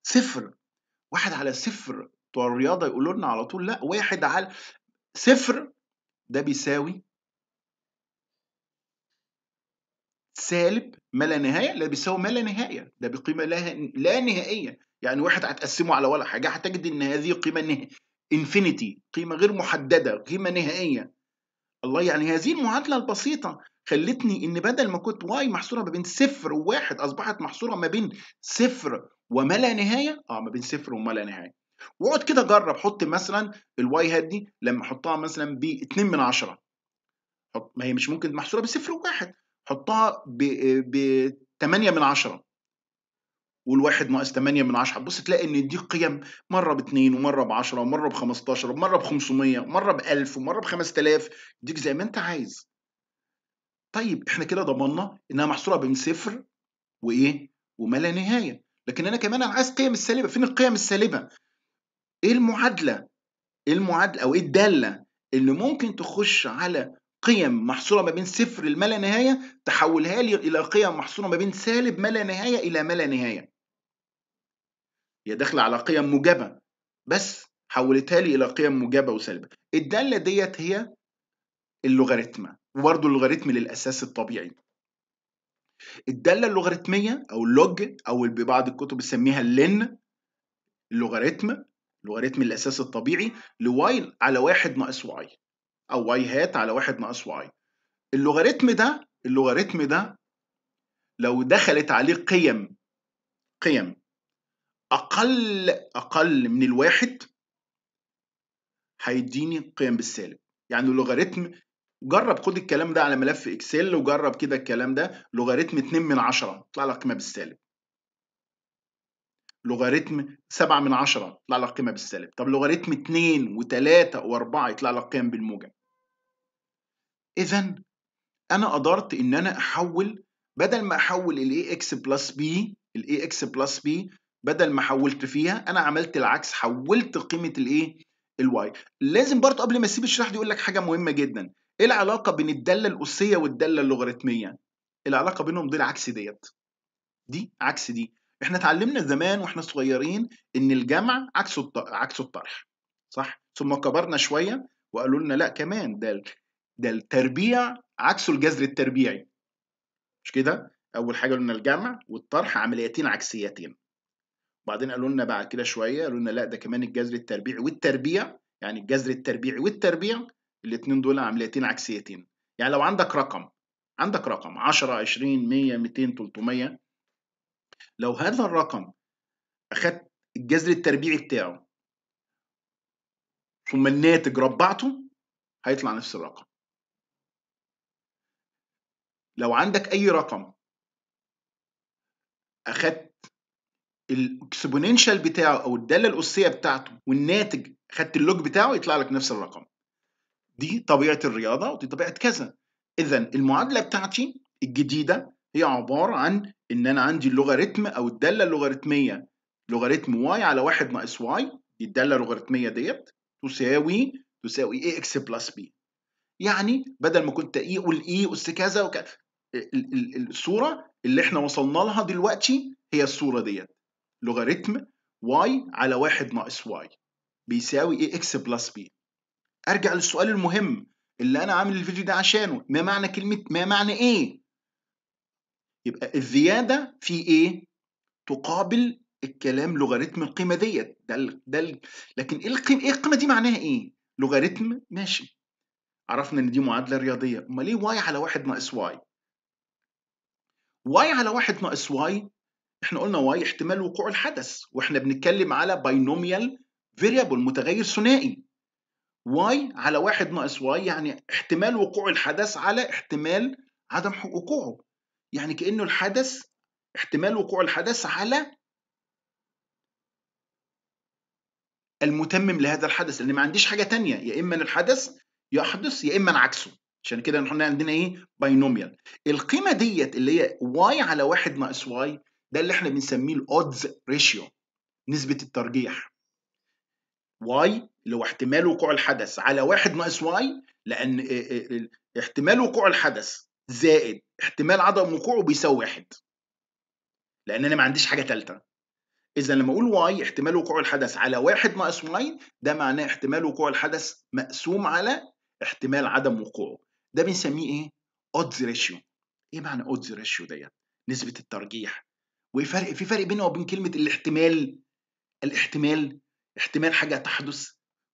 صفر واحد على صفر بتوع الرياضه يقولوا لنا على طول لا واحد على صفر ده بيساوي سالب ما لا نهايه لا بيساوي ما لا نهايه ده بقيمه لا, لا نهائيه يعني واحد هتقسمه على ولا حاجه هتجد ان هذه قيمه نه... انفينيتي قيمه غير محدده قيمه نهائيه الله يعني هذه المعادله البسيطه خلتني ان بدل ما كنت واي محصوره ما بين صفر وواحد اصبحت محصوره ما بين صفر وما لا نهايه اه ما بين صفر وما لا نهايه واقعد كده جرب حط مثلا الواي هات دي لما احطها مثلا ب 2 من 10 ما هي مش ممكن محصوره بصفر وواحد حطها ب 8 من 10 والواحد ناقص 8 من 10 هتبص تلاقي ان دي قيم مره ب 2 ومره ب 10 ومره ب 15 ومره ب 500 ومره ب 1000 ومره ب 5000 اديك زي ما انت عايز. طيب احنا كده ضمنا انها محصوره بين صفر وايه؟ وما لا نهايه، لكن انا كمان انا عايز قيم السالبه، فين القيم السالبه؟ ايه المعادله؟ ايه المعادله او ايه الداله اللي ممكن تخش على قيم محصورة ما بين صفر لما لا نهاية تحولها لي إلى قيم محصورة ما بين سالب ما لا نهاية إلى ما لا نهاية هي داخلة على قيم موجبة بس حولتها لي إلى قيم موجبة وسالبة الدالة ديت هي اللوغاريتما وبرضه اللوغاريتم للأساس الطبيعي الدالة اللوغاريتمية أو اللوج أو ببعض الكتب بيسميها اللن اللوغاريتم لوغاريتم الأساس الطبيعي لواي على واحد ناقص واي او واي هات على واحد ناقص واي اللوغاريتم ده اللوغاريتم ده لو دخلت عليه قيم قيم اقل اقل من الواحد هيديني قيم بالسالب يعني اللوغاريتم جرب خد الكلام ده على ملف اكسل وجرب كده الكلام ده لوغاريتم 2 من 10 يطلع لك قيمه بالسالب لوغاريتم 7 من 10 يطلع لك قيمه بالسالب طب لوغاريتم 2 و3 و4 يطلع لك قيم بالموجب اذا انا قدرت ان انا احول بدل ما احول الاي اكس بلس بي الاي اكس بلس بي بدل ما حولت فيها انا عملت العكس حولت قيمه الايه الواي لازم برضه قبل ما اسيب الشرح دي اقول لك حاجه مهمه جدا ايه العلاقه بين الداله الاسيه والداله اللوغاريتميه العلاقه بينهم دي العكس ديت دي عكس دي احنا اتعلمنا زمان واحنا صغيرين ان الجمع عكسه عكس عكسه الطرح صح ثم كبرنا شويه وقالوا لنا لا كمان ده ده التربيع عكسه الجذر التربيعي مش كده اول حاجه قلنا الجمع والطرح عمليتين عكسيتين وبعدين قالوا لنا بعد كده شويه قالوا لنا لا ده كمان الجذر التربيعي والتربيع يعني الجذر التربيعي والتربيع الاثنين دول عمليتين عكسيتين يعني لو عندك رقم عندك رقم 10 20 100 200 300 لو هذا الرقم اخدت الجذر التربيعي بتاعه ثم الناتج ربعته هيطلع نفس الرقم لو عندك اي رقم اخدت الاكسبوننشال بتاعه او الداله الاسيه بتاعته والناتج خدت اللوج بتاعه يطلع لك نفس الرقم دي طبيعه الرياضه ودي طبيعه كذا اذا المعادله بتاعتي الجديده هي عبارة عن إن أنا عندي اللوغاريتم أو الدالة اللوغاريتمية لوغاريتم واي على واحد ناقص واي دي الدالة اللوغاريتمية ديت تساوي تساوي اي اكس بلس بي يعني بدل ما كنت اي قول اي اس كذا وكذا الصورة اللي احنا وصلنا لها دلوقتي هي الصورة ديت لوغاريتم واي على واحد ناقص واي بيساوي اي اكس بلس بي ارجع للسؤال المهم اللي انا عامل الفيديو ده عشانه ما معنى كلمة ما معنى ايه يبقى الزيادة في ايه تقابل الكلام لوغاريتم القيمة ديت ده ده لكن ايه القيمة ايه القيمة دي معناها ايه لوغاريتم ماشي عرفنا ان دي معادلة رياضية امال ايه واي على واحد ناقص واي واي على واحد ناقص واي احنا قلنا واي احتمال وقوع الحدث واحنا بنتكلم على باينوميال فيريبل متغير ثنائي واي على واحد ناقص واي يعني احتمال وقوع الحدث على احتمال عدم وقوعه يعني كأنه الحدث احتمال وقوع الحدث على المتمم لهذا الحدث لأن ما عنديش حاجة تانية يا إما الحدث يحدث يا إما عكسه عشان كده احنا عندنا ايه باينوميال القيمه ديت اللي هي واي على واحد ناقص واي ده اللي احنا بنسميه الاودز ريشيو نسبه الترجيح واي اللي هو احتمال وقوع الحدث على واحد ناقص واي لان احتمال وقوع الحدث زائد احتمال عدم وقوعه بيساوي واحد لان انا ما عنديش حاجه ثالثه اذا لما اقول واي احتمال وقوع الحدث على واحد ناقص واي ده معناه احتمال وقوع الحدث مقسوم على احتمال عدم وقوعه ده بنسميه ايه اودز ريشيو ايه معنى اودز ريشيو ديت نسبه الترجيح وايه فرق في فرق بينه وبين كلمه الاحتمال الاحتمال احتمال حاجه تحدث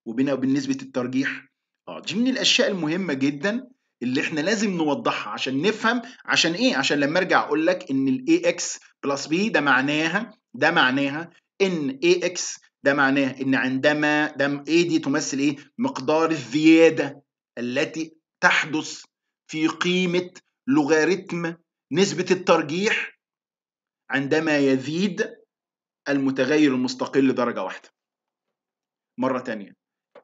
وبينها وبين نسبه الترجيح اه دي من الاشياء المهمه جدا اللي احنا لازم نوضحها عشان نفهم عشان ايه عشان لما ارجع اقول لك ان الاي اكس بلس بي ده معناها ده معناها ان اي اكس ده معناه ان عندما ده ايه دي تمثل ايه مقدار الزياده التي تحدث في قيمه لوغاريتم نسبه الترجيح عندما يزيد المتغير المستقل درجه واحده مره تانية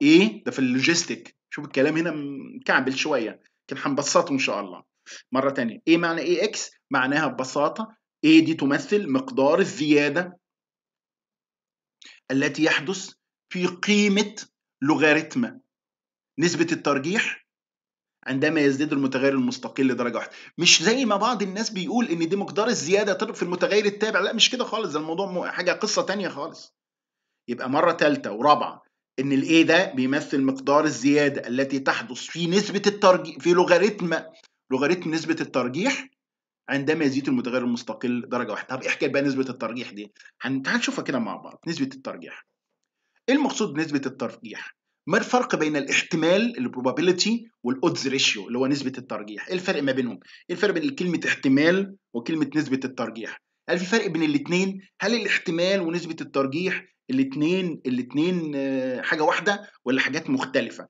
ايه ده في اللوجيستيك شوف الكلام هنا مكعبل شويه كان حنبسطه ان شاء الله مره تانية ايه معنى اي اكس معناها ببساطه ايه دي تمثل مقدار الزياده التي يحدث في قيمه لوغاريتم نسبه الترجيح عندما يزداد المتغير المستقل لدرجه واحده مش زي ما بعض الناس بيقول ان دي مقدار الزياده في المتغير التابع لا مش كده خالص ده الموضوع حاجه قصه تانية خالص يبقى مره ثالثه ورابعه ان الاي ده بيمثل مقدار الزياده التي تحدث في نسبه الترجيح في لوغاريتم لوغاريتم نسبه الترجيح عندما يزيد المتغير المستقل درجه واحده طب احكي بقى نسبه الترجيح دي هنشوفها كده مع بعض نسبه الترجيح ايه المقصود بنسبه الترجيح ما الفرق بين الاحتمال البروبابيلتي والاودز ريشيو اللي هو نسبه الترجيح ايه الفرق ما بينهم ايه الفرق بين كلمه احتمال وكلمه نسبه الترجيح هل في فرق بين الاثنين هل الاحتمال ونسبه الترجيح الاثنين الاثنين آه، حاجه واحده ولا حاجات مختلفه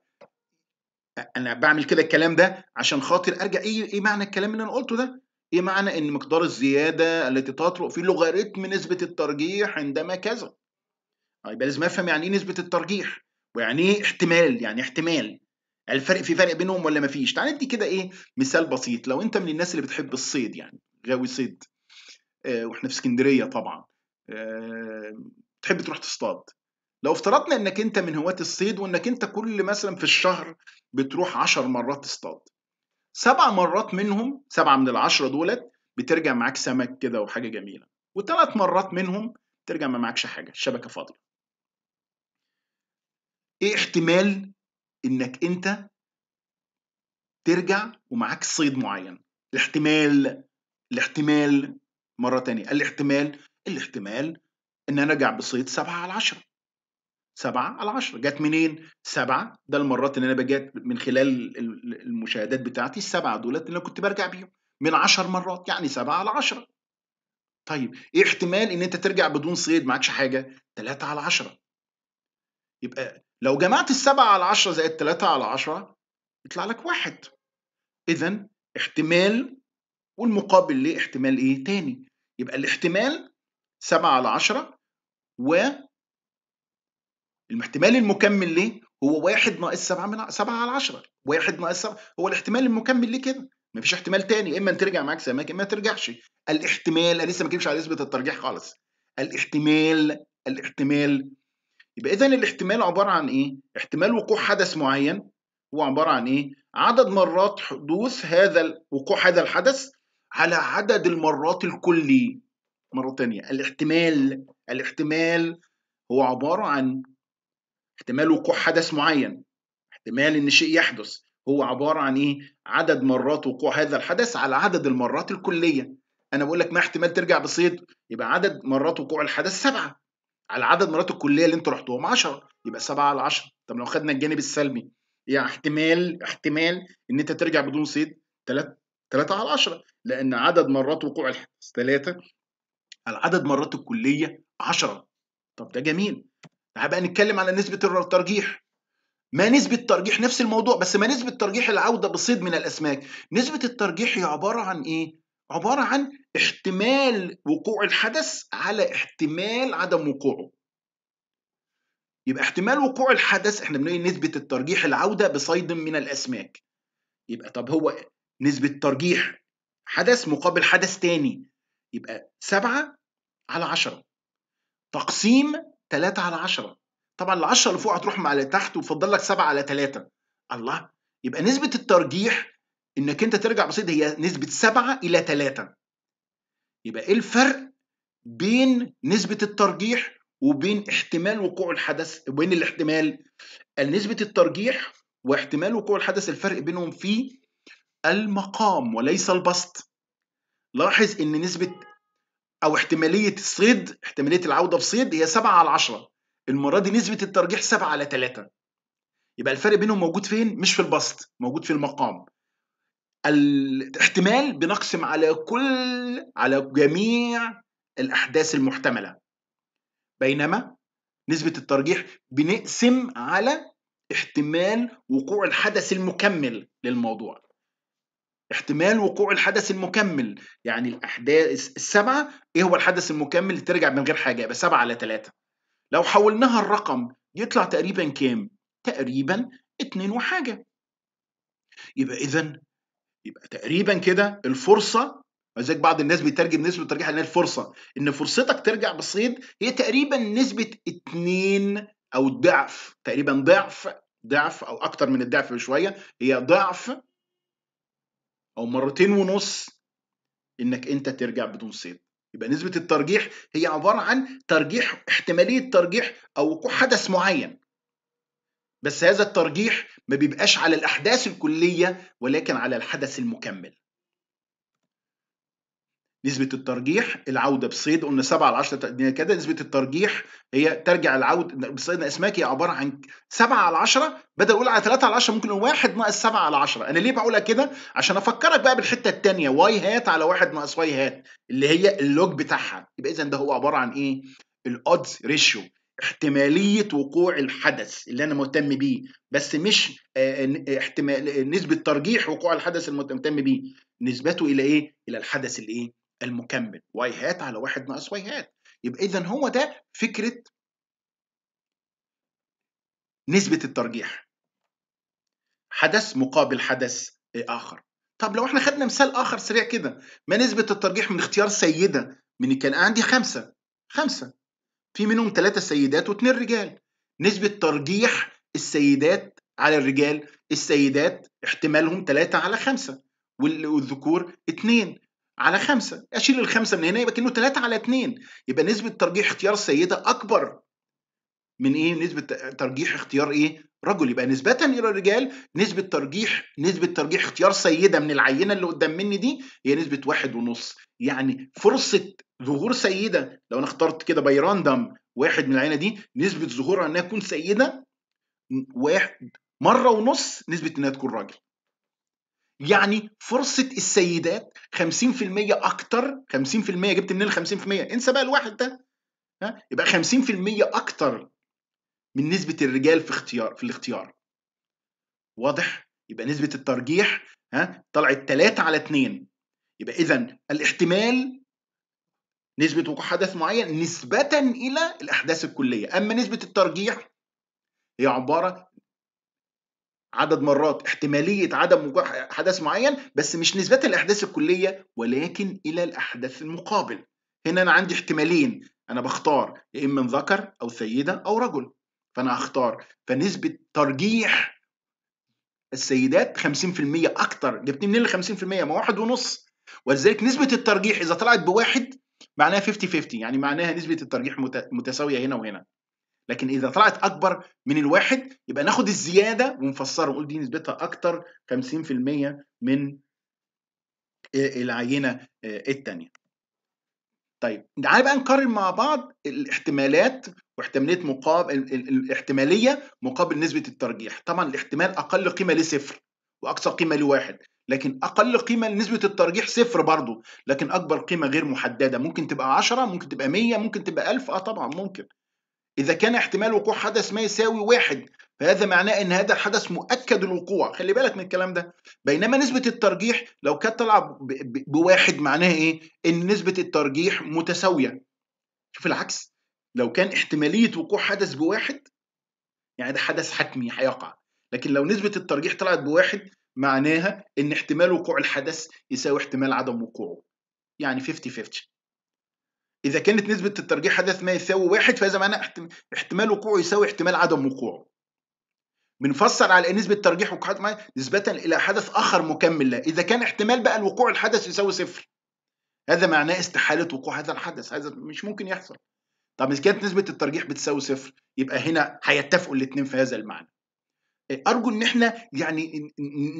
انا بعمل كده الكلام ده عشان خاطر ارجع ايه ايه معنى الكلام اللي انا قلته ده ايه معنى ان مقدار الزياده التي تطرق في لوغاريتم نسبه الترجيح عندما كذا يبقى لازم افهم يعني ايه نسبه الترجيح ويعني ايه احتمال يعني احتمال الفرق في فرق بينهم ولا مفيش تعال ادي كده ايه مثال بسيط لو انت من الناس اللي بتحب الصيد يعني غاوي صيد آه واحنا في اسكندريه طبعا آه تحب تروح تصطاد لو افترضنا انك انت من هواة الصيد وانك انت كل مثلا في الشهر بتروح عشر مرات تصطاد سبع مرات منهم سبعة من العشرة دولت بترجع معاك سمك كده وحاجة جميلة وثلاث مرات منهم ترجع ما معكش حاجة الشبكة فاضية ايه احتمال انك انت ترجع ومعاك صيد معين الاحتمال الاحتمال مرة تانية الاحتمال الاحتمال ان انا ارجع بصيت 7 على 10 7 على 10 جت منين 7 ده المرات اللي إن انا بجت من خلال المشاهدات بتاعتي السبعه دولت اللي انا كنت برجع بيهم من 10 مرات يعني 7 على 10 طيب ايه احتمال ان انت ترجع بدون صيد معكش حاجه 3 على 10 يبقى لو جمعت ال7 على 10 زائد 3 على 10 يطلع لك 1 اذا احتمال والمقابل ليه احتمال ايه تاني يبقى الاحتمال 7 على 10 و الاحتمال المكمل ليه هو واحد ناقص سبعة من سبعة على عشرة واحد ناقص سبعة هو الاحتمال المكمل ليه كده مفيش احتمال تاني اما ترجع معاك سماك اما ترجعش الاحتمال انا لسه ما على نسبه الترجيح خالص الاحتمال الاحتمال يبقى اذا الاحتمال عباره عن ايه احتمال وقوع حدث معين هو عباره عن ايه عدد مرات حدوث هذا وقوع هذا الحدث على عدد المرات الكلي مره تانية الاحتمال الاحتمال هو عبارة عن احتمال وقوع حدث معين احتمال ان شيء يحدث هو عبارة عن ايه عدد مرات وقوع هذا الحدث على عدد المرات الكلية انا بقول لك ما احتمال ترجع بصيد يبقى عدد مرات وقوع الحدث سبعة على عدد مرات الكلية اللي انت رحتهم 10 يبقى 7 على 10 طب لو خدنا الجانب السلبي يعني احتمال احتمال ان انت ترجع بدون صيد 3 3 على 10 لان عدد مرات وقوع الحدث ثلاثة العدد مرات الكلية 10 طب ده جميل تعال بقى نتكلم على نسبة الترجيح ما نسبة ترجيح نفس الموضوع بس ما نسبة ترجيح العودة بصيد من الأسماك نسبة الترجيح هي عبارة عن إيه؟ عبارة عن احتمال وقوع الحدث على احتمال عدم وقوعه يبقى احتمال وقوع الحدث احنا بنقول نسبة الترجيح العودة بصيد من الأسماك يبقى طب هو نسبة ترجيح حدث مقابل حدث تاني يبقى سبعة على عشرة تقسيم 3 على 10 طبعا ال 10 اللي فوق هتروح مع اللي تحت وفضل لك 7 على 3 الله يبقى نسبه الترجيح انك انت ترجع بسيط هي نسبه 7 الى 3 يبقى ايه الفرق بين نسبه الترجيح وبين احتمال وقوع الحدث وبين الاحتمال نسبه الترجيح واحتمال وقوع الحدث الفرق بينهم في المقام وليس البسط لاحظ ان نسبه او احتماليه الصيد احتماليه العوده بصيد هي 7 على 10 المره دي نسبه الترجيح 7 على 3 يبقى الفرق بينهم موجود فين مش في البسط موجود في المقام الاحتمال بنقسم على كل على جميع الاحداث المحتمله بينما نسبه الترجيح بنقسم على احتمال وقوع الحدث المكمل للموضوع احتمال وقوع الحدث المكمل يعني الاحداث السبعه ايه هو الحدث المكمل اللي ترجع من غير حاجه يبقى سبعه على ثلاثه لو حولناها الرقم يطلع تقريبا كام تقريبا اثنين وحاجه يبقى اذا يبقى تقريبا كده الفرصه ولذلك بعض الناس بيترجم نسبه الترجيح انها الفرصه ان فرصتك ترجع بالصيد هي تقريبا نسبه اثنين او ضعف تقريبا ضعف ضعف او اكتر من الضعف بشويه هي ضعف او مرتين ونص انك انت ترجع بدون صيد يبقى نسبه الترجيح هي عباره عن ترجيح احتماليه ترجيح او وقوع حدث معين بس هذا الترجيح ما بيبقاش على الاحداث الكليه ولكن على الحدث المكمل نسبه الترجيح العوده بصيد قلنا 7 على 10 كده نسبه الترجيح هي ترجع العوده بصيد هي عباره عن 7 على 10 بدل اقول على 3 على 10 ممكن 1 ناقص 7 على 10 انا ليه بقولها كده عشان افكرك بقى بالحته الثانيه واي هات على 1 ناقص واي هات اللي هي اللوج بتاعها يبقى اذا ده هو عباره عن ايه الاودز ريشيو احتمالية وقوع الحدث اللي أنا مهتم بيه بس مش آه، آه، احتمال آه، نسبة ترجيح وقوع الحدث المهتم بيه نسبته إلى إيه؟ إلى الحدث اللي إيه؟ المكمل واي هات على واحد ناقص واي هات يبقى اذا هو ده فكره نسبه الترجيح حدث مقابل حدث اخر طب لو احنا خدنا مثال اخر سريع كده ما نسبه الترجيح من اختيار سيده من كان عندي خمسه خمسه في منهم ثلاثه سيدات واثنين رجال نسبه ترجيح السيدات على الرجال السيدات احتمالهم ثلاثه على خمسه والذكور اثنين على خمسة اشيل الخمسة من هنا يبقى كأنه ثلاثة على اثنين يبقى نسبة ترجيح اختيار سيدة اكبر من ايه نسبة ترجيح اختيار ايه رجل يبقى نسبة الى الرجال نسبة ترجيح نسبة ترجيح اختيار سيدة من العينة اللي قدام مني دي هي نسبة واحد ونص يعني فرصة ظهور سيدة لو انا اخترت كده باي راندم واحد من العينة دي نسبة ظهورها انها تكون سيدة واحد مرة ونص نسبة انها تكون راجل يعني فرصه السيدات 50% اكتر 50% جبت منين ال 50% انسى بقى الواحد ده ها يبقى 50% اكتر من نسبه الرجال في اختيار في الاختيار واضح يبقى نسبه الترجيح ها طلعت 3 على 2 يبقى اذا الاحتمال نسبة وقوع حدث معين نسبة إلى الأحداث الكلية، أما نسبة الترجيح هي عبارة عدد مرات احتمالية عدم وقوع حدث معين بس مش نسبة الأحداث الكلية ولكن إلى الأحداث المقابل هنا أنا عندي احتمالين أنا بختار يا إما ذكر أو سيدة أو رجل فأنا هختار فنسبة ترجيح السيدات 50% أكتر جبتني منين ال 50% ما واحد ونص ولذلك نسبة الترجيح إذا طلعت بواحد معناها 50 50 يعني معناها نسبة الترجيح متساوية هنا وهنا لكن اذا طلعت اكبر من الواحد يبقى ناخد الزياده ونفسره ونقول دي نسبتها اكتر 50% من آه، العينه آه، الثانيه طيب تعالى بقى نقارن مع بعض الاحتمالات واحتماليه مقابل الاحتماليه مقابل نسبه الترجيح طبعا الاحتمال اقل قيمه لصفر واقصى قيمه لواحد لكن اقل قيمه لنسبه الترجيح صفر برضه لكن اكبر قيمه غير محدده ممكن تبقى 10 ممكن تبقى 100 ممكن تبقى 1000 اه طبعا ممكن إذا كان احتمال وقوع حدث ما يساوي واحد فهذا معناه ان هذا الحدث مؤكد الوقوع خلي بالك من الكلام ده بينما نسبه الترجيح لو كانت ب... بواحد معناها ايه ان نسبه الترجيح متساويه شوف العكس لو كان احتماليه وقوع حدث بواحد يعني ده حدث حتمي هيقع لكن لو نسبه الترجيح طلعت بواحد معناها ان احتمال وقوع الحدث يساوي احتمال عدم وقوعه يعني 50 50 إذا كانت نسبة الترجيح حدث ما يساوي واحد فهذا معناه احتمال وقوعه يساوي احتمال عدم وقوعه. بنفسر على نسبة ترجيح وقوع ما نسبة إلى حدث آخر مكمل له، إذا كان احتمال بقى الوقوع الحدث يساوي صفر. هذا معناه استحالة وقوع هذا الحدث، هذا مش ممكن يحصل. طب إذا كانت نسبة الترجيح بتساوي صفر يبقى هنا هيتفقوا الاتنين في هذا المعنى. ارجو ان احنا يعني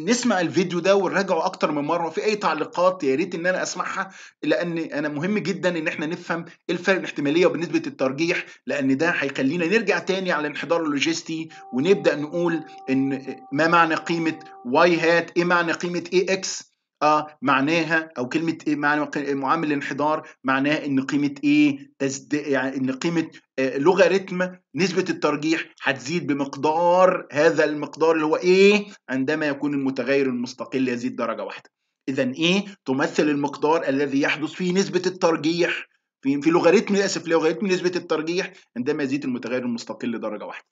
نسمع الفيديو ده ونراجعه اكتر من مره في اي تعليقات يا ريت ان انا اسمعها لان انا مهم جدا ان احنا نفهم إيه الفرق الاحتماليه وبنسبه الترجيح لان ده هيخلينا نرجع تاني على الانحدار اللوجستي ونبدا نقول ان ما معنى قيمه واي هات ايه معنى قيمه اي اكس اه معناها او كلمه إيه معنى معامل الانحدار معناها ان قيمه ايه تزد يعني ان قيمه آه، لوغاريتم نسبه الترجيح هتزيد بمقدار هذا المقدار اللي هو ايه عندما يكون المتغير المستقل يزيد درجه واحده اذا ايه تمثل المقدار الذي يحدث فيه نسبه الترجيح في في لوغاريتم اسف لوغاريتم نسبه الترجيح عندما يزيد المتغير المستقل درجه واحده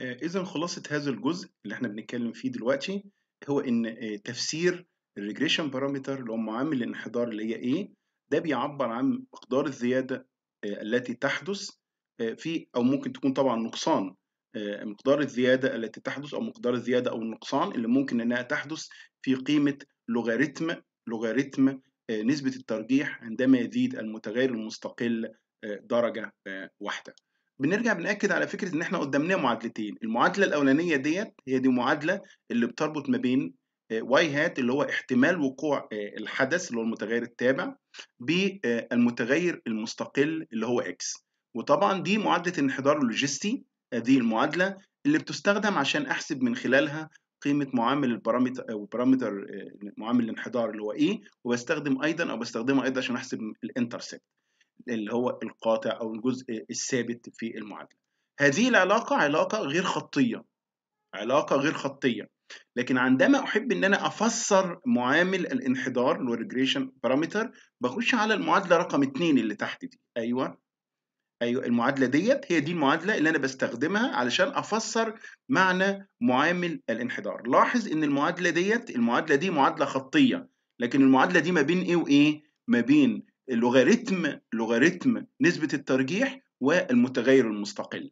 آه، اذا خلاصه هذا الجزء اللي احنا بنتكلم فيه دلوقتي هو ان آه، تفسير الريجريشن بارامتر اللي هم عامل الانحدار اللي هي ايه ده بيعبر عن مقدار الزياده آه، التي تحدث آه، في او ممكن تكون طبعا نقصان آه، مقدار الزياده التي تحدث او مقدار الزياده او النقصان اللي ممكن انها تحدث في قيمه لوغاريتم لوغاريتم نسبه الترجيح عندما يزيد المتغير المستقل درجه واحده بنرجع بنأكد على فكرة إن إحنا قدامنا معادلتين، المعادلة الأولانية ديت هي دي معادلة اللي بتربط ما بين واي هات اللي هو احتمال وقوع آه، الحدث اللي هو المتغير التابع بالمتغير آه، المستقل اللي هو اكس وطبعا دي معادله الانحدار اللوجستي آه، دي المعادله اللي بتستخدم عشان احسب من خلالها قيمه معامل البارامتر او بارامتر معامل الانحدار اللي هو ايه وبستخدم ايضا او بستخدمه ايضا عشان احسب الانترسبت اللي هو القاطع او الجزء الثابت في المعادله هذه العلاقه علاقه غير خطيه علاقه غير خطيه لكن عندما احب ان انا افسر معامل الانحدار اللي هو ريجريشن بارامتر بخش على المعادله رقم 2 اللي تحت دي ايوه ايوه المعادله ديت هي دي المعادله اللي انا بستخدمها علشان افسر معنى معامل الانحدار لاحظ ان المعادله ديت المعادله دي معادله خطيه لكن المعادله دي ما بين ايه وايه ما بين اللوغاريتم لوغاريتم نسبه الترجيح والمتغير المستقل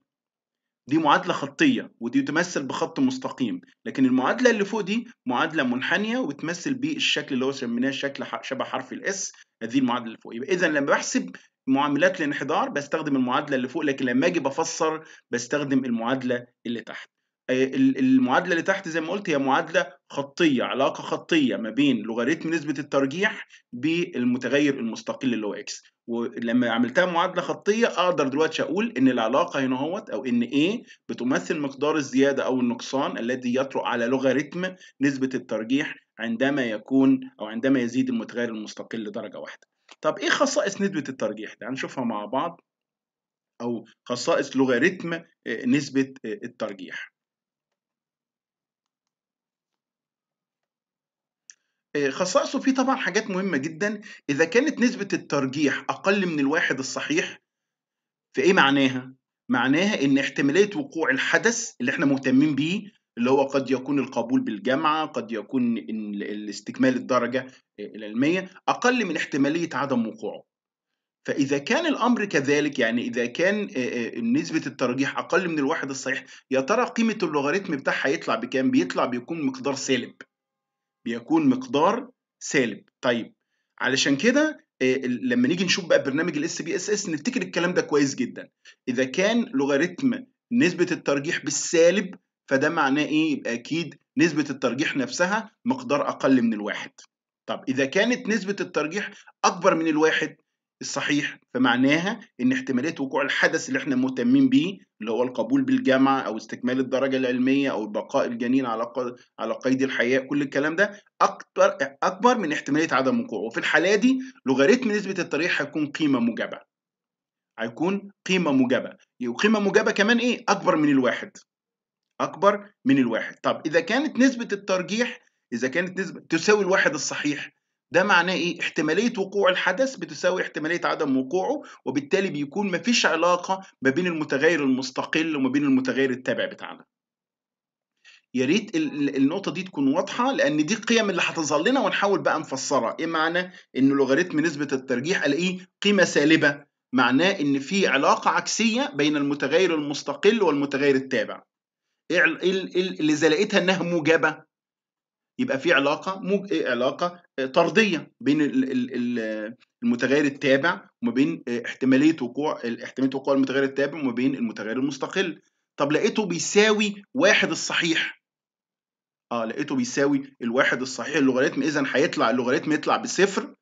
دي معادلة خطية ودي تمثل بخط مستقيم لكن المعادلة اللي فوق دي معادلة منحنية وتمثل بالشكل اللي هو سميناه شكل شبه حرف الاس هذه المعادلة اللي فوق يبقى إذا لما بحسب معاملات الانحدار بستخدم المعادلة اللي فوق لكن لما أجي بفسر بستخدم المعادلة اللي تحت آه، المعادله اللي تحت زي ما قلت هي معادله خطيه علاقه خطيه ما بين لوغاريتم نسبه الترجيح بالمتغير المستقل اللي هو اكس ولما عملتها معادله خطيه اقدر دلوقتي اقول ان العلاقه هنا اهوت او ان A بتمثل مقدار الزياده او النقصان الذي يطرأ على لوغاريتم نسبه الترجيح عندما يكون او عندما يزيد المتغير المستقل درجه واحده طب ايه خصائص نسبه الترجيح ده هنشوفها مع بعض او خصائص لوغاريتم آه، نسبه آه، الترجيح آه، خصائصه فيه طبعا حاجات مهمة جدا إذا كانت نسبة الترجيح أقل من الواحد الصحيح فإيه معناها؟ معناها إن احتمالية وقوع الحدث اللي إحنا مهتمين بيه اللي هو قد يكون القبول بالجامعة قد يكون الاستكمال الدرجة آه، العلمية أقل من احتمالية عدم وقوعه فإذا كان الأمر كذلك يعني إذا كان آه، نسبة الترجيح أقل من الواحد الصحيح يا ترى قيمة اللوغاريتم بتاعها هيطلع بكام؟ بيطلع بيكون مقدار سالب بيكون مقدار سالب طيب علشان كده آه، لما نيجي نشوف بقى برنامج الاس بي اس اس نفتكر الكلام ده كويس جدا اذا كان لوغاريتم نسبه الترجيح بالسالب فده معناه ايه يبقى اكيد نسبه الترجيح نفسها مقدار اقل من الواحد طب اذا كانت نسبه الترجيح اكبر من الواحد الصحيح فمعناها ان احتماليه وقوع الحدث اللي احنا مهتمين بيه اللي هو القبول بالجامعه او استكمال الدرجه العلميه او بقاء الجنين على على قيد الحياه كل الكلام ده اكبر اكبر من احتماليه عدم وقوعه وفي الحاله دي لوغاريتم نسبه الترجيح هيكون قيمه موجبه هيكون قيمه موجبه وقيمه موجبه كمان ايه اكبر من الواحد اكبر من الواحد طب اذا كانت نسبه الترجيح اذا كانت نسبه تساوي الواحد الصحيح ده معناه ايه احتماليه وقوع الحدث بتساوي احتماليه عدم وقوعه وبالتالي بيكون مفيش علاقه ما بين المتغير المستقل وما بين المتغير التابع بتاعنا يا ريت النقطه دي تكون واضحه لان دي القيم اللي هتظهر لنا ونحاول بقى نفسرها ايه معنى ان لوغاريتم نسبه الترجيح الاقيه قيمه سالبه معناه ان في علاقه عكسيه بين المتغير المستقل والمتغير التابع ايه, إيه, إيه اللي زلقتها انها موجبه يبقى في علاقه موج... إيه، علاقه آه، طرديه بين المتغير التابع وما بين آه، احتماليه وقوع احتماليه وقوع المتغير التابع وما بين المتغير المستقل طب لقيته بيساوي واحد الصحيح اه لقيته بيساوي الواحد الصحيح اللوغاريتم اذا هيطلع اللوغاريتم يطلع بصفر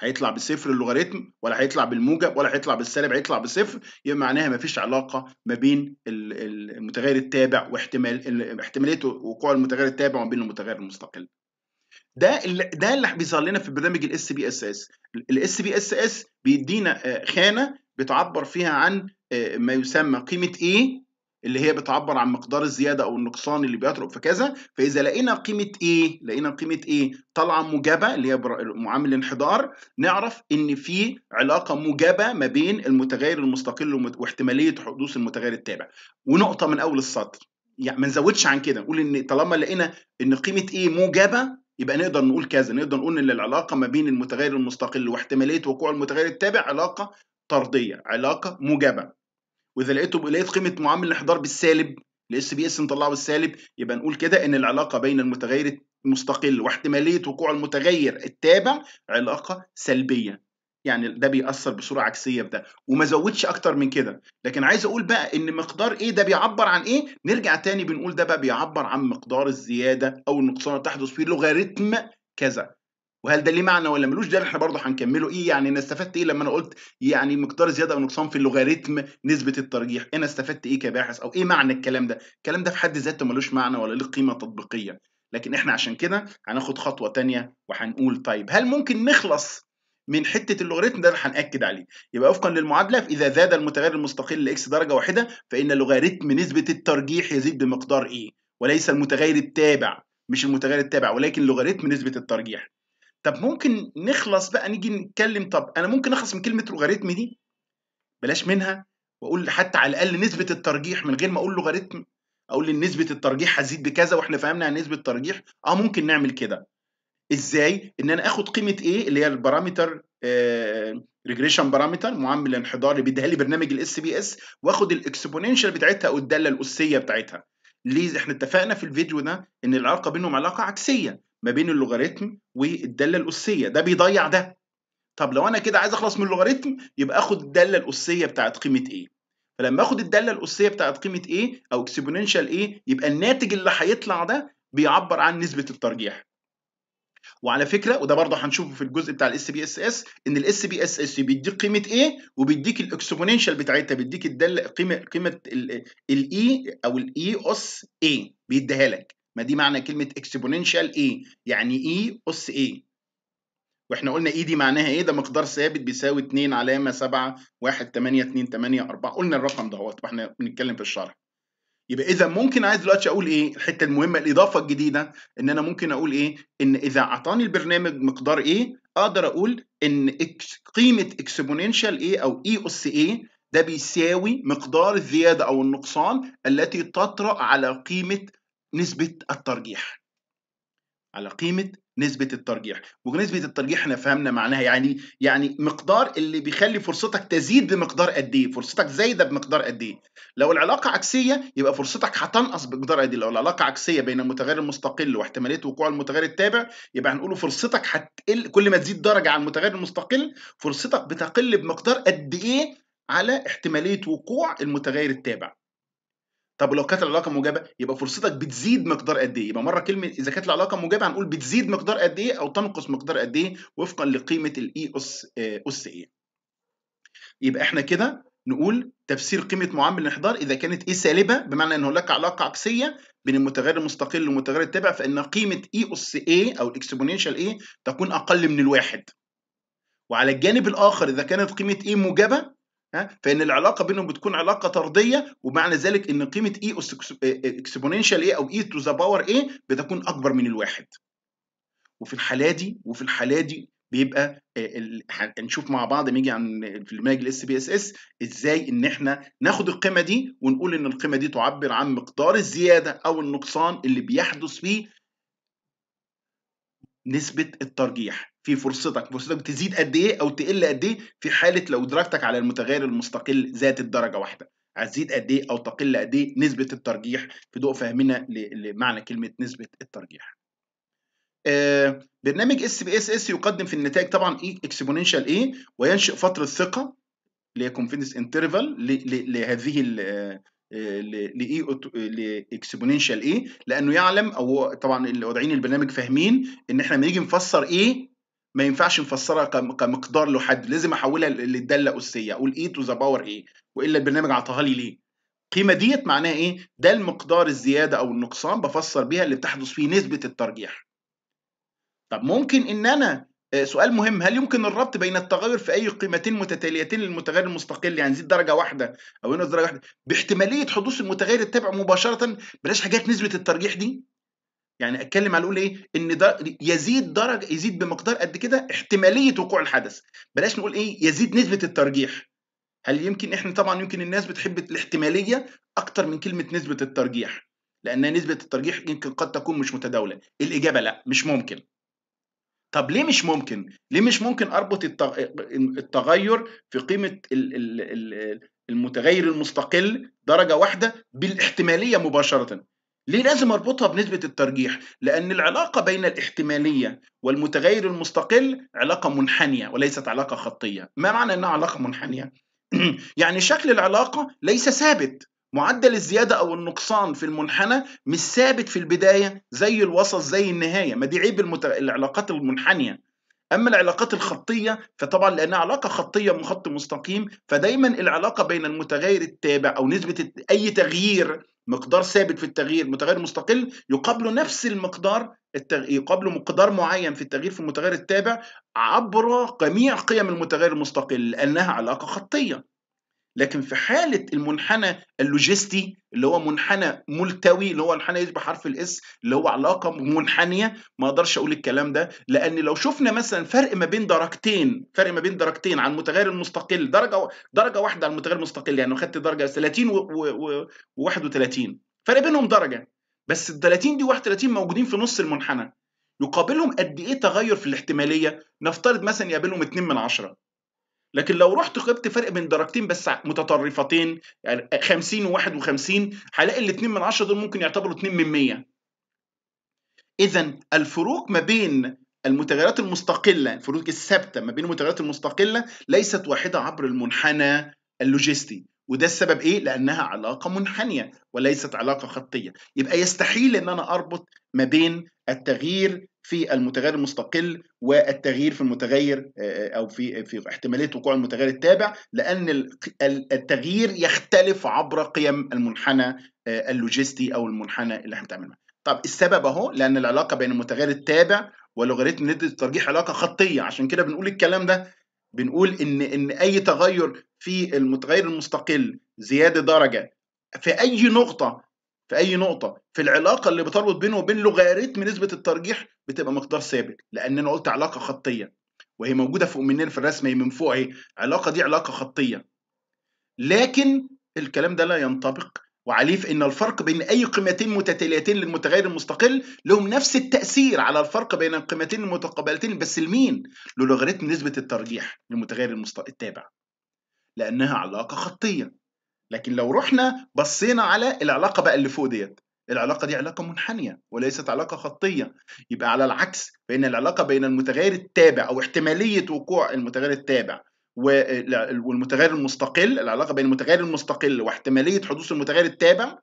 هيطلع بصفر اللوغاريتم ولا هيطلع بالموجب ولا هيطلع بالسالب هيطلع بصفر يبقى معناها مفيش علاقه ما بين المتغير التابع واحتمال احتماليه وقوع المتغير التابع وما بين المتغير المستقل. ده اللي ده اللي بيظهر لنا في برنامج الاس بي اس اس الاس بي اس اس بيدينا آه، خانه بتعبر فيها عن آه، ما يسمى قيمه ايه اللي هي بتعبر عن مقدار الزياده او النقصان اللي بيطرق في كذا فاذا لقينا قيمه ايه لقينا قيمه ايه طالعه موجبه اللي هي معامل الانحدار نعرف ان في علاقه موجبه ما بين المتغير المستقل واحتماليه حدوث المتغير التابع ونقطه من اول السطر يعني ما نزودش عن كده نقول ان طالما لقينا ان قيمه ايه موجبه يبقى نقدر نقول كذا نقدر نقول ان العلاقه ما بين المتغير المستقل واحتماليه وقوع المتغير التابع علاقه طرديه علاقه موجبه واذا لقيته لقيت قيمه معامل الاحضار بالسالب الاس بي اس نطلعه بالسالب يبقى نقول كده ان العلاقه بين المتغير المستقل واحتماليه وقوع المتغير التابع علاقه سلبيه يعني ده بيأثر بصوره عكسيه بده وما زودش اكتر من كده لكن عايز اقول بقى ان مقدار ايه ده بيعبر عن ايه نرجع تاني بنقول ده بقى بيعبر عن مقدار الزياده او النقصان تحدث في لوغاريتم كذا وهل ده ليه معنى ولا ملوش ده احنا برضه هنكمله ايه يعني انا استفدت ايه لما انا قلت يعني مقدار زياده او نقصان في اللوغاريتم نسبه الترجيح انا استفدت ايه كباحث او ايه معنى الكلام ده الكلام ده في حد ذاته ملوش معنى ولا ليه قيمه تطبيقيه لكن احنا عشان كده هناخد خطوه تانية وهنقول طيب هل ممكن نخلص من حته اللوغاريتم ده اللي هناكد عليه يبقى وفقا للمعادله اذا زاد المتغير المستقل لاكس درجه واحده فان لوغاريتم نسبه الترجيح يزيد بمقدار ايه وليس المتغير التابع مش المتغير التابع ولكن لوغاريتم نسبه الترجيح طب ممكن نخلص بقى نيجي نتكلم طب انا ممكن اخلص من كلمه لوغاريتم دي بلاش منها واقول حتى على الاقل نسبه الترجيح من غير ما اقول لوغاريتم اقول ان نسبه الترجيح هتزيد بكذا واحنا فهمنا عن نسبه الترجيح اه ممكن نعمل كده ازاي ان انا اخد قيمه ايه اللي هي البارامتر ريجريشن بارامتر معامل الانحدار اللي بيديها لي برنامج الاس بي اس واخد الاكسبوننشال بتاعتها او الداله الاسيه بتاعتها ليه احنا اتفقنا في الفيديو ده ان العلاقه بينهم علاقه عكسيه ما بين اللوغاريتم والداله الاسيه ده بيضيع ده طب لو انا كده عايز اخلص من اللوغاريتم يبقى اخد الداله الاسيه بتاعت قيمه ايه فلما اخد الداله الاسيه بتاعت قيمه ايه او اكسبوننشال ايه يبقى الناتج اللي هيطلع ده بيعبر عن نسبه الترجيح وعلى فكره وده برضه هنشوفه في الجزء بتاع الاس بي اس اس ان الاس بي اس اس بيديك قيمه ايه وبيديك الاكسبوننشال بتاعتها بيديك الداله قيمه قيمه الاي e او الاي اس اي بيديها لك ما دي معنى كلمه exponential ايه يعني E اس ايه واحنا قلنا E دي معناها ايه ده مقدار ثابت بيساوي 2 علامه 7 1 8 2 8 4 قلنا الرقم ده وقت واحنا بنتكلم في الشرح يبقى اذا ممكن عايز دلوقتي اقول ايه الحته المهمه الاضافه الجديده ان انا ممكن اقول ايه ان اذا اعطاني البرنامج مقدار ايه اقدر اقول ان إكس قيمه exponential ايه او E اس ايه ده بيساوي مقدار الزياده او النقصان التي تطرا على قيمه نسبة الترجيح على قيمة نسبة الترجيح ونسبة الترجيح احنا فهمنا معناها يعني يعني مقدار اللي بيخلي فرصتك تزيد بمقدار قد ايه فرصتك زايدة بمقدار قد ايه لو العلاقة عكسية يبقى فرصتك هتنقص بمقدار قد ايه لو العلاقة عكسية بين المتغير المستقل واحتمالية وقوع المتغير التابع يبقى هنقوله فرصتك هتقل كل ما تزيد درجة على المتغير المستقل فرصتك بتقل بمقدار قد ايه على احتمالية وقوع المتغير التابع طب لو كانت العلاقه موجبه يبقى فرصتك بتزيد مقدار قد ايه يبقى مره كلمه اذا كانت العلاقه موجبه هنقول بتزيد مقدار قد ايه او تنقص مقدار قد ايه وفقا لقيمه الاي e اس آه، اس ايه يبقى احنا كده نقول تفسير قيمه معامل الانحدار اذا كانت ايه سالبه بمعنى ان هناك علاقه عكسيه بين المتغير المستقل والمتغير التابع فان قيمه اي e اس ايه او الاكسبوننشال ايه تكون اقل من الواحد وعلى الجانب الاخر اذا كانت قيمه ايه موجبه فان العلاقه بينهم بتكون علاقه طرديه ومعنى ذلك ان قيمه اي اكسبوننشال ايه او اي تو ذا باور ايه بتكون اكبر من الواحد وفي الحاله دي وفي الحاله دي بيبقى آه، هنشوف مع بعض يجي عن في المنهج الاس بي اس اس ازاي ان احنا ناخد القيمه دي ونقول ان القيمه دي تعبر عن مقدار الزياده او النقصان اللي بيحدث فيه نسبه الترجيح في فرصتك فرصتك تزيد قد ايه او تقل قد ايه في حاله لو درجتك على المتغير المستقل ذات الدرجه واحده هتزيد قد ايه او تقل قد ايه نسبه الترجيح في ضوء فهمنا لمعنى كلمه نسبه الترجيح آه، برنامج اس بي اس اس يقدم في النتائج طبعا اي اكسبوننشال ايه وينشئ فتره ثقه اللي هي كونفيدنس انترفال لهذه لاي لاكسبوننشال آه، آه، إيه؟, ايه لانه يعلم او طبعا اللي وضعين البرنامج فاهمين ان احنا لما نيجي نفسر ايه ما ينفعش نفسرها كمقدار له حد لازم احولها للداله اسيه اقول ايه تو ذا باور ايه والا البرنامج عطاها لي ليه القيمه ديت معناها ايه ده المقدار الزياده او النقصان بفسر بيها اللي بتحدث فيه نسبه الترجيح طب ممكن ان انا آه، سؤال مهم هل يمكن الربط بين التغير في اي قيمتين متتاليتين للمتغير المستقل يعني زيد درجه واحده او ينقص درجه واحده باحتماليه حدوث المتغير التابع مباشره بلاش حاجات نسبه الترجيح دي يعني اتكلم على اقول ايه ان ده يزيد درجه يزيد بمقدار قد كده احتماليه وقوع الحدث بلاش نقول ايه يزيد نسبه الترجيح هل يمكن احنا طبعا يمكن الناس بتحب الاحتماليه اكتر من كلمه نسبه الترجيح لان نسبه الترجيح يمكن قد تكون مش متداوله الاجابه لا مش ممكن طب ليه مش ممكن ليه مش ممكن اربط التغير في قيمه المتغير المستقل درجه واحده بالاحتماليه مباشره ليه لازم اربطها بنسبه الترجيح لان العلاقه بين الاحتماليه والمتغير المستقل علاقه منحنيه وليست علاقه خطيه ما معنى انها علاقه منحنيه يعني شكل العلاقه ليس ثابت معدل الزياده او النقصان في المنحنى مش ثابت في البدايه زي الوسط زي النهايه ما دي عيب المت... العلاقات المنحنيه اما العلاقات الخطيه فطبعا لانها علاقه خطيه من خط مستقيم فدايما العلاقه بين المتغير التابع او نسبه اي تغيير مقدار ثابت في التغيير متغير مستقل يقابله نفس المقدار التغ... يقابله مقدار معين في التغيير في المتغير التابع عبر جميع قيم المتغير المستقل لأنها علاقة خطية لكن في حالة المنحنى اللوجستي اللي هو منحنى ملتوي اللي هو منحنى يشبه حرف الاس اللي هو علاقة منحنية ما اقدرش اقول الكلام ده لان لو شفنا مثلا فرق ما بين درجتين فرق ما بين درجتين عن المتغير المستقل درجة درجة واحدة عن المتغير المستقل يعني لو خدت درجة 30 و31 فرق بينهم درجة بس ال 30 دي و 31 موجودين في نص المنحنى يقابلهم قد ايه تغير في الاحتمالية نفترض مثلا يقابلهم 2 من 10 لكن لو رحت جبت فرق بين درجتين بس متطرفتين يعني 50 و51 هلاقي ال 2 من 10 دول ممكن يعتبروا 2 من 100 اذا الفروق ما بين المتغيرات المستقلة الفروق الثابتة ما بين المتغيرات المستقلة ليست واحدة عبر المنحنى اللوجستي وده السبب ايه؟ لانها علاقة منحنية وليست علاقة خطية يبقى يستحيل ان انا اربط ما بين التغيير في المتغير المستقل والتغيير في المتغير آه، آه، او في في احتماليه وقوع المتغير التابع لان التغيير يختلف عبر قيم المنحنى آه، اللوجستي او المنحنى اللي احنا بنتعامل معاه. طب السبب اهو لان العلاقه بين المتغير التابع ولوغاريتم نسبه الترجيح علاقه خطيه عشان كده بنقول الكلام ده بنقول ان ان اي تغير في المتغير المستقل زياده درجه في اي نقطه في اي نقطه في العلاقه اللي بتربط بينه وبين لوغاريتم نسبه الترجيح بتبقى مقدار ثابت لان انا قلت علاقه خطيه وهي موجوده فوق مننا في الرسمه هي من فوق اهي العلاقه دي علاقه خطيه لكن الكلام ده لا ينطبق وعليه فإن الفرق بين أي قيمتين متتاليتين للمتغير المستقل لهم نفس التأثير على الفرق بين القيمتين المتقابلتين بس لمين؟ للوغاريتم نسبة الترجيح للمتغير المست... التابع لأنها علاقة خطية لكن لو رحنا بصينا على العلاقه بقى اللي فوق ديت العلاقه دي علاقه منحنيه وليست علاقه خطيه يبقى على العكس فان العلاقه بين المتغير التابع او احتماليه وقوع المتغير التابع والمتغير المستقل العلاقه بين المتغير المستقل واحتماليه حدوث المتغير التابع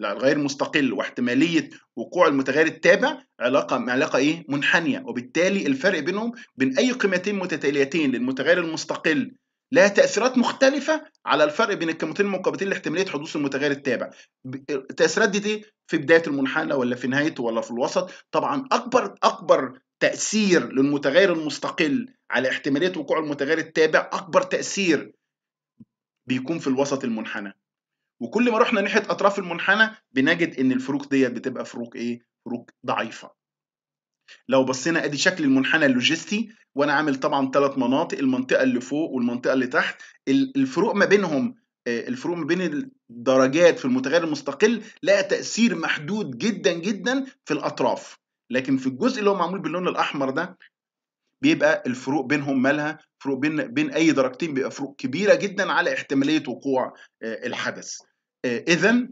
لا غير مستقل واحتماليه وقوع المتغير التابع علاقه علاقه ايه منحنيه وبالتالي الفرق بينهم بين اي قيمتين متتاليتين للمتغير المستقل لها تاثيرات مختلفه على الفرق بين الكيموتين المنقبضين لاحتماليه حدوث المتغير التابع التاثيرات دي, دي إيه؟ في بدايه المنحنى ولا في نهايته ولا في الوسط طبعا اكبر اكبر تاثير للمتغير المستقل على احتماليه وقوع المتغير التابع اكبر تاثير بيكون في الوسط المنحنى وكل ما رحنا ناحيه اطراف المنحنى بنجد ان الفروق ديت بتبقى فروق ايه فروق ضعيفه لو بصينا ادي شكل المنحنى اللوجستي وانا عامل طبعا ثلاث مناطق المنطقه اللي فوق والمنطقه اللي تحت الفروق ما بينهم آه، الفروق ما بين الدرجات في المتغير المستقل لها تاثير محدود جدا جدا في الاطراف لكن في الجزء اللي هو معمول باللون الاحمر ده بيبقى الفروق بينهم مالها فروق بين بين اي درجتين بيبقى فروق كبيره جدا على احتماليه وقوع آه، الحدث آه، اذا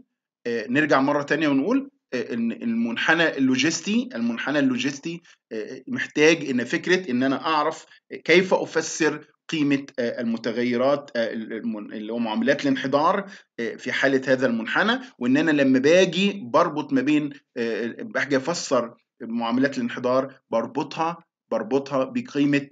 نرجع مره تانية ونقول المنحنى اللوجستي المنحنى اللوجستي آه، محتاج ان فكره ان انا اعرف كيف افسر قيمه آه، المتغيرات آه، اللي هو معاملات الانحدار في حاله هذا المنحنى وان انا لما باجي بربط ما بين باجي افسر معاملات الانحدار بربطها بربطها بقيمه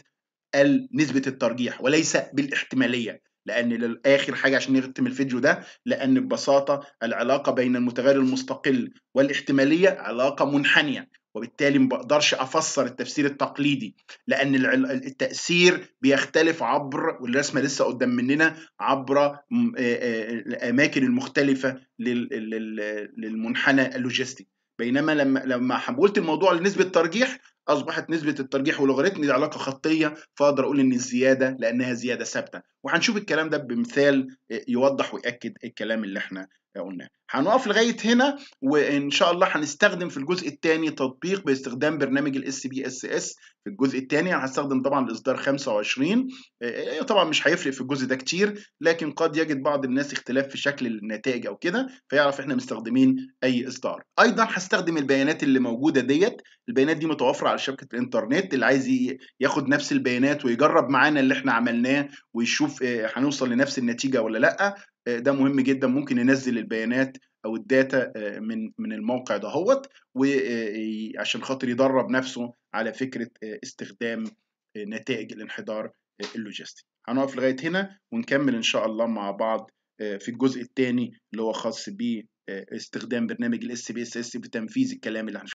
نسبه الترجيح وليس بالاحتماليه لان للاخر حاجه عشان نختم الفيديو ده لان ببساطه العلاقه بين المتغير المستقل والاحتماليه علاقه منحنيه وبالتالي ما بقدرش افسر التفسير التقليدي لان التاثير بيختلف عبر والرسمه لسه قدام مننا عبر الاماكن المختلفه للمنحنى اللوجستي بينما لما لما قلت الموضوع لنسبه ترجيح اصبحت نسبه الترجيح واللوغاريتم دي علاقه خطيه فاقدر اقول ان الزياده لانها زياده ثابته وهنشوف الكلام ده بمثال آه، يوضح وياكد الكلام اللي احنا قلناه هنقف لغايه هنا وان شاء الله هنستخدم في الجزء الثاني تطبيق باستخدام برنامج الاس بي اس اس في الجزء الثاني هنستخدم طبعا الاصدار 25 آه، آه، آه، طبعا مش هيفرق في الجزء ده كتير لكن قد يجد بعض الناس اختلاف في شكل النتائج او كده فيعرف احنا مستخدمين اي اصدار ايضا هستخدم البيانات اللي موجوده ديت البيانات دي متوفره على شبكه الانترنت اللي عايز ياخد نفس البيانات ويجرب معانا اللي احنا عملناه ويشوف هنوصل لنفس النتيجه ولا لا آه، ده مهم جدا ممكن ينزل البيانات او الداتا آه، من من الموقع دهوت وعشان آه، خاطر يدرب نفسه على فكره استخدام نتائج الانحدار اللوجستي هنقف لغايه هنا ونكمل ان شاء الله مع بعض في الجزء الثاني اللي هو خاص باستخدام برنامج الاس بي اس اس في تنفيذ الكلام اللي هنشوفه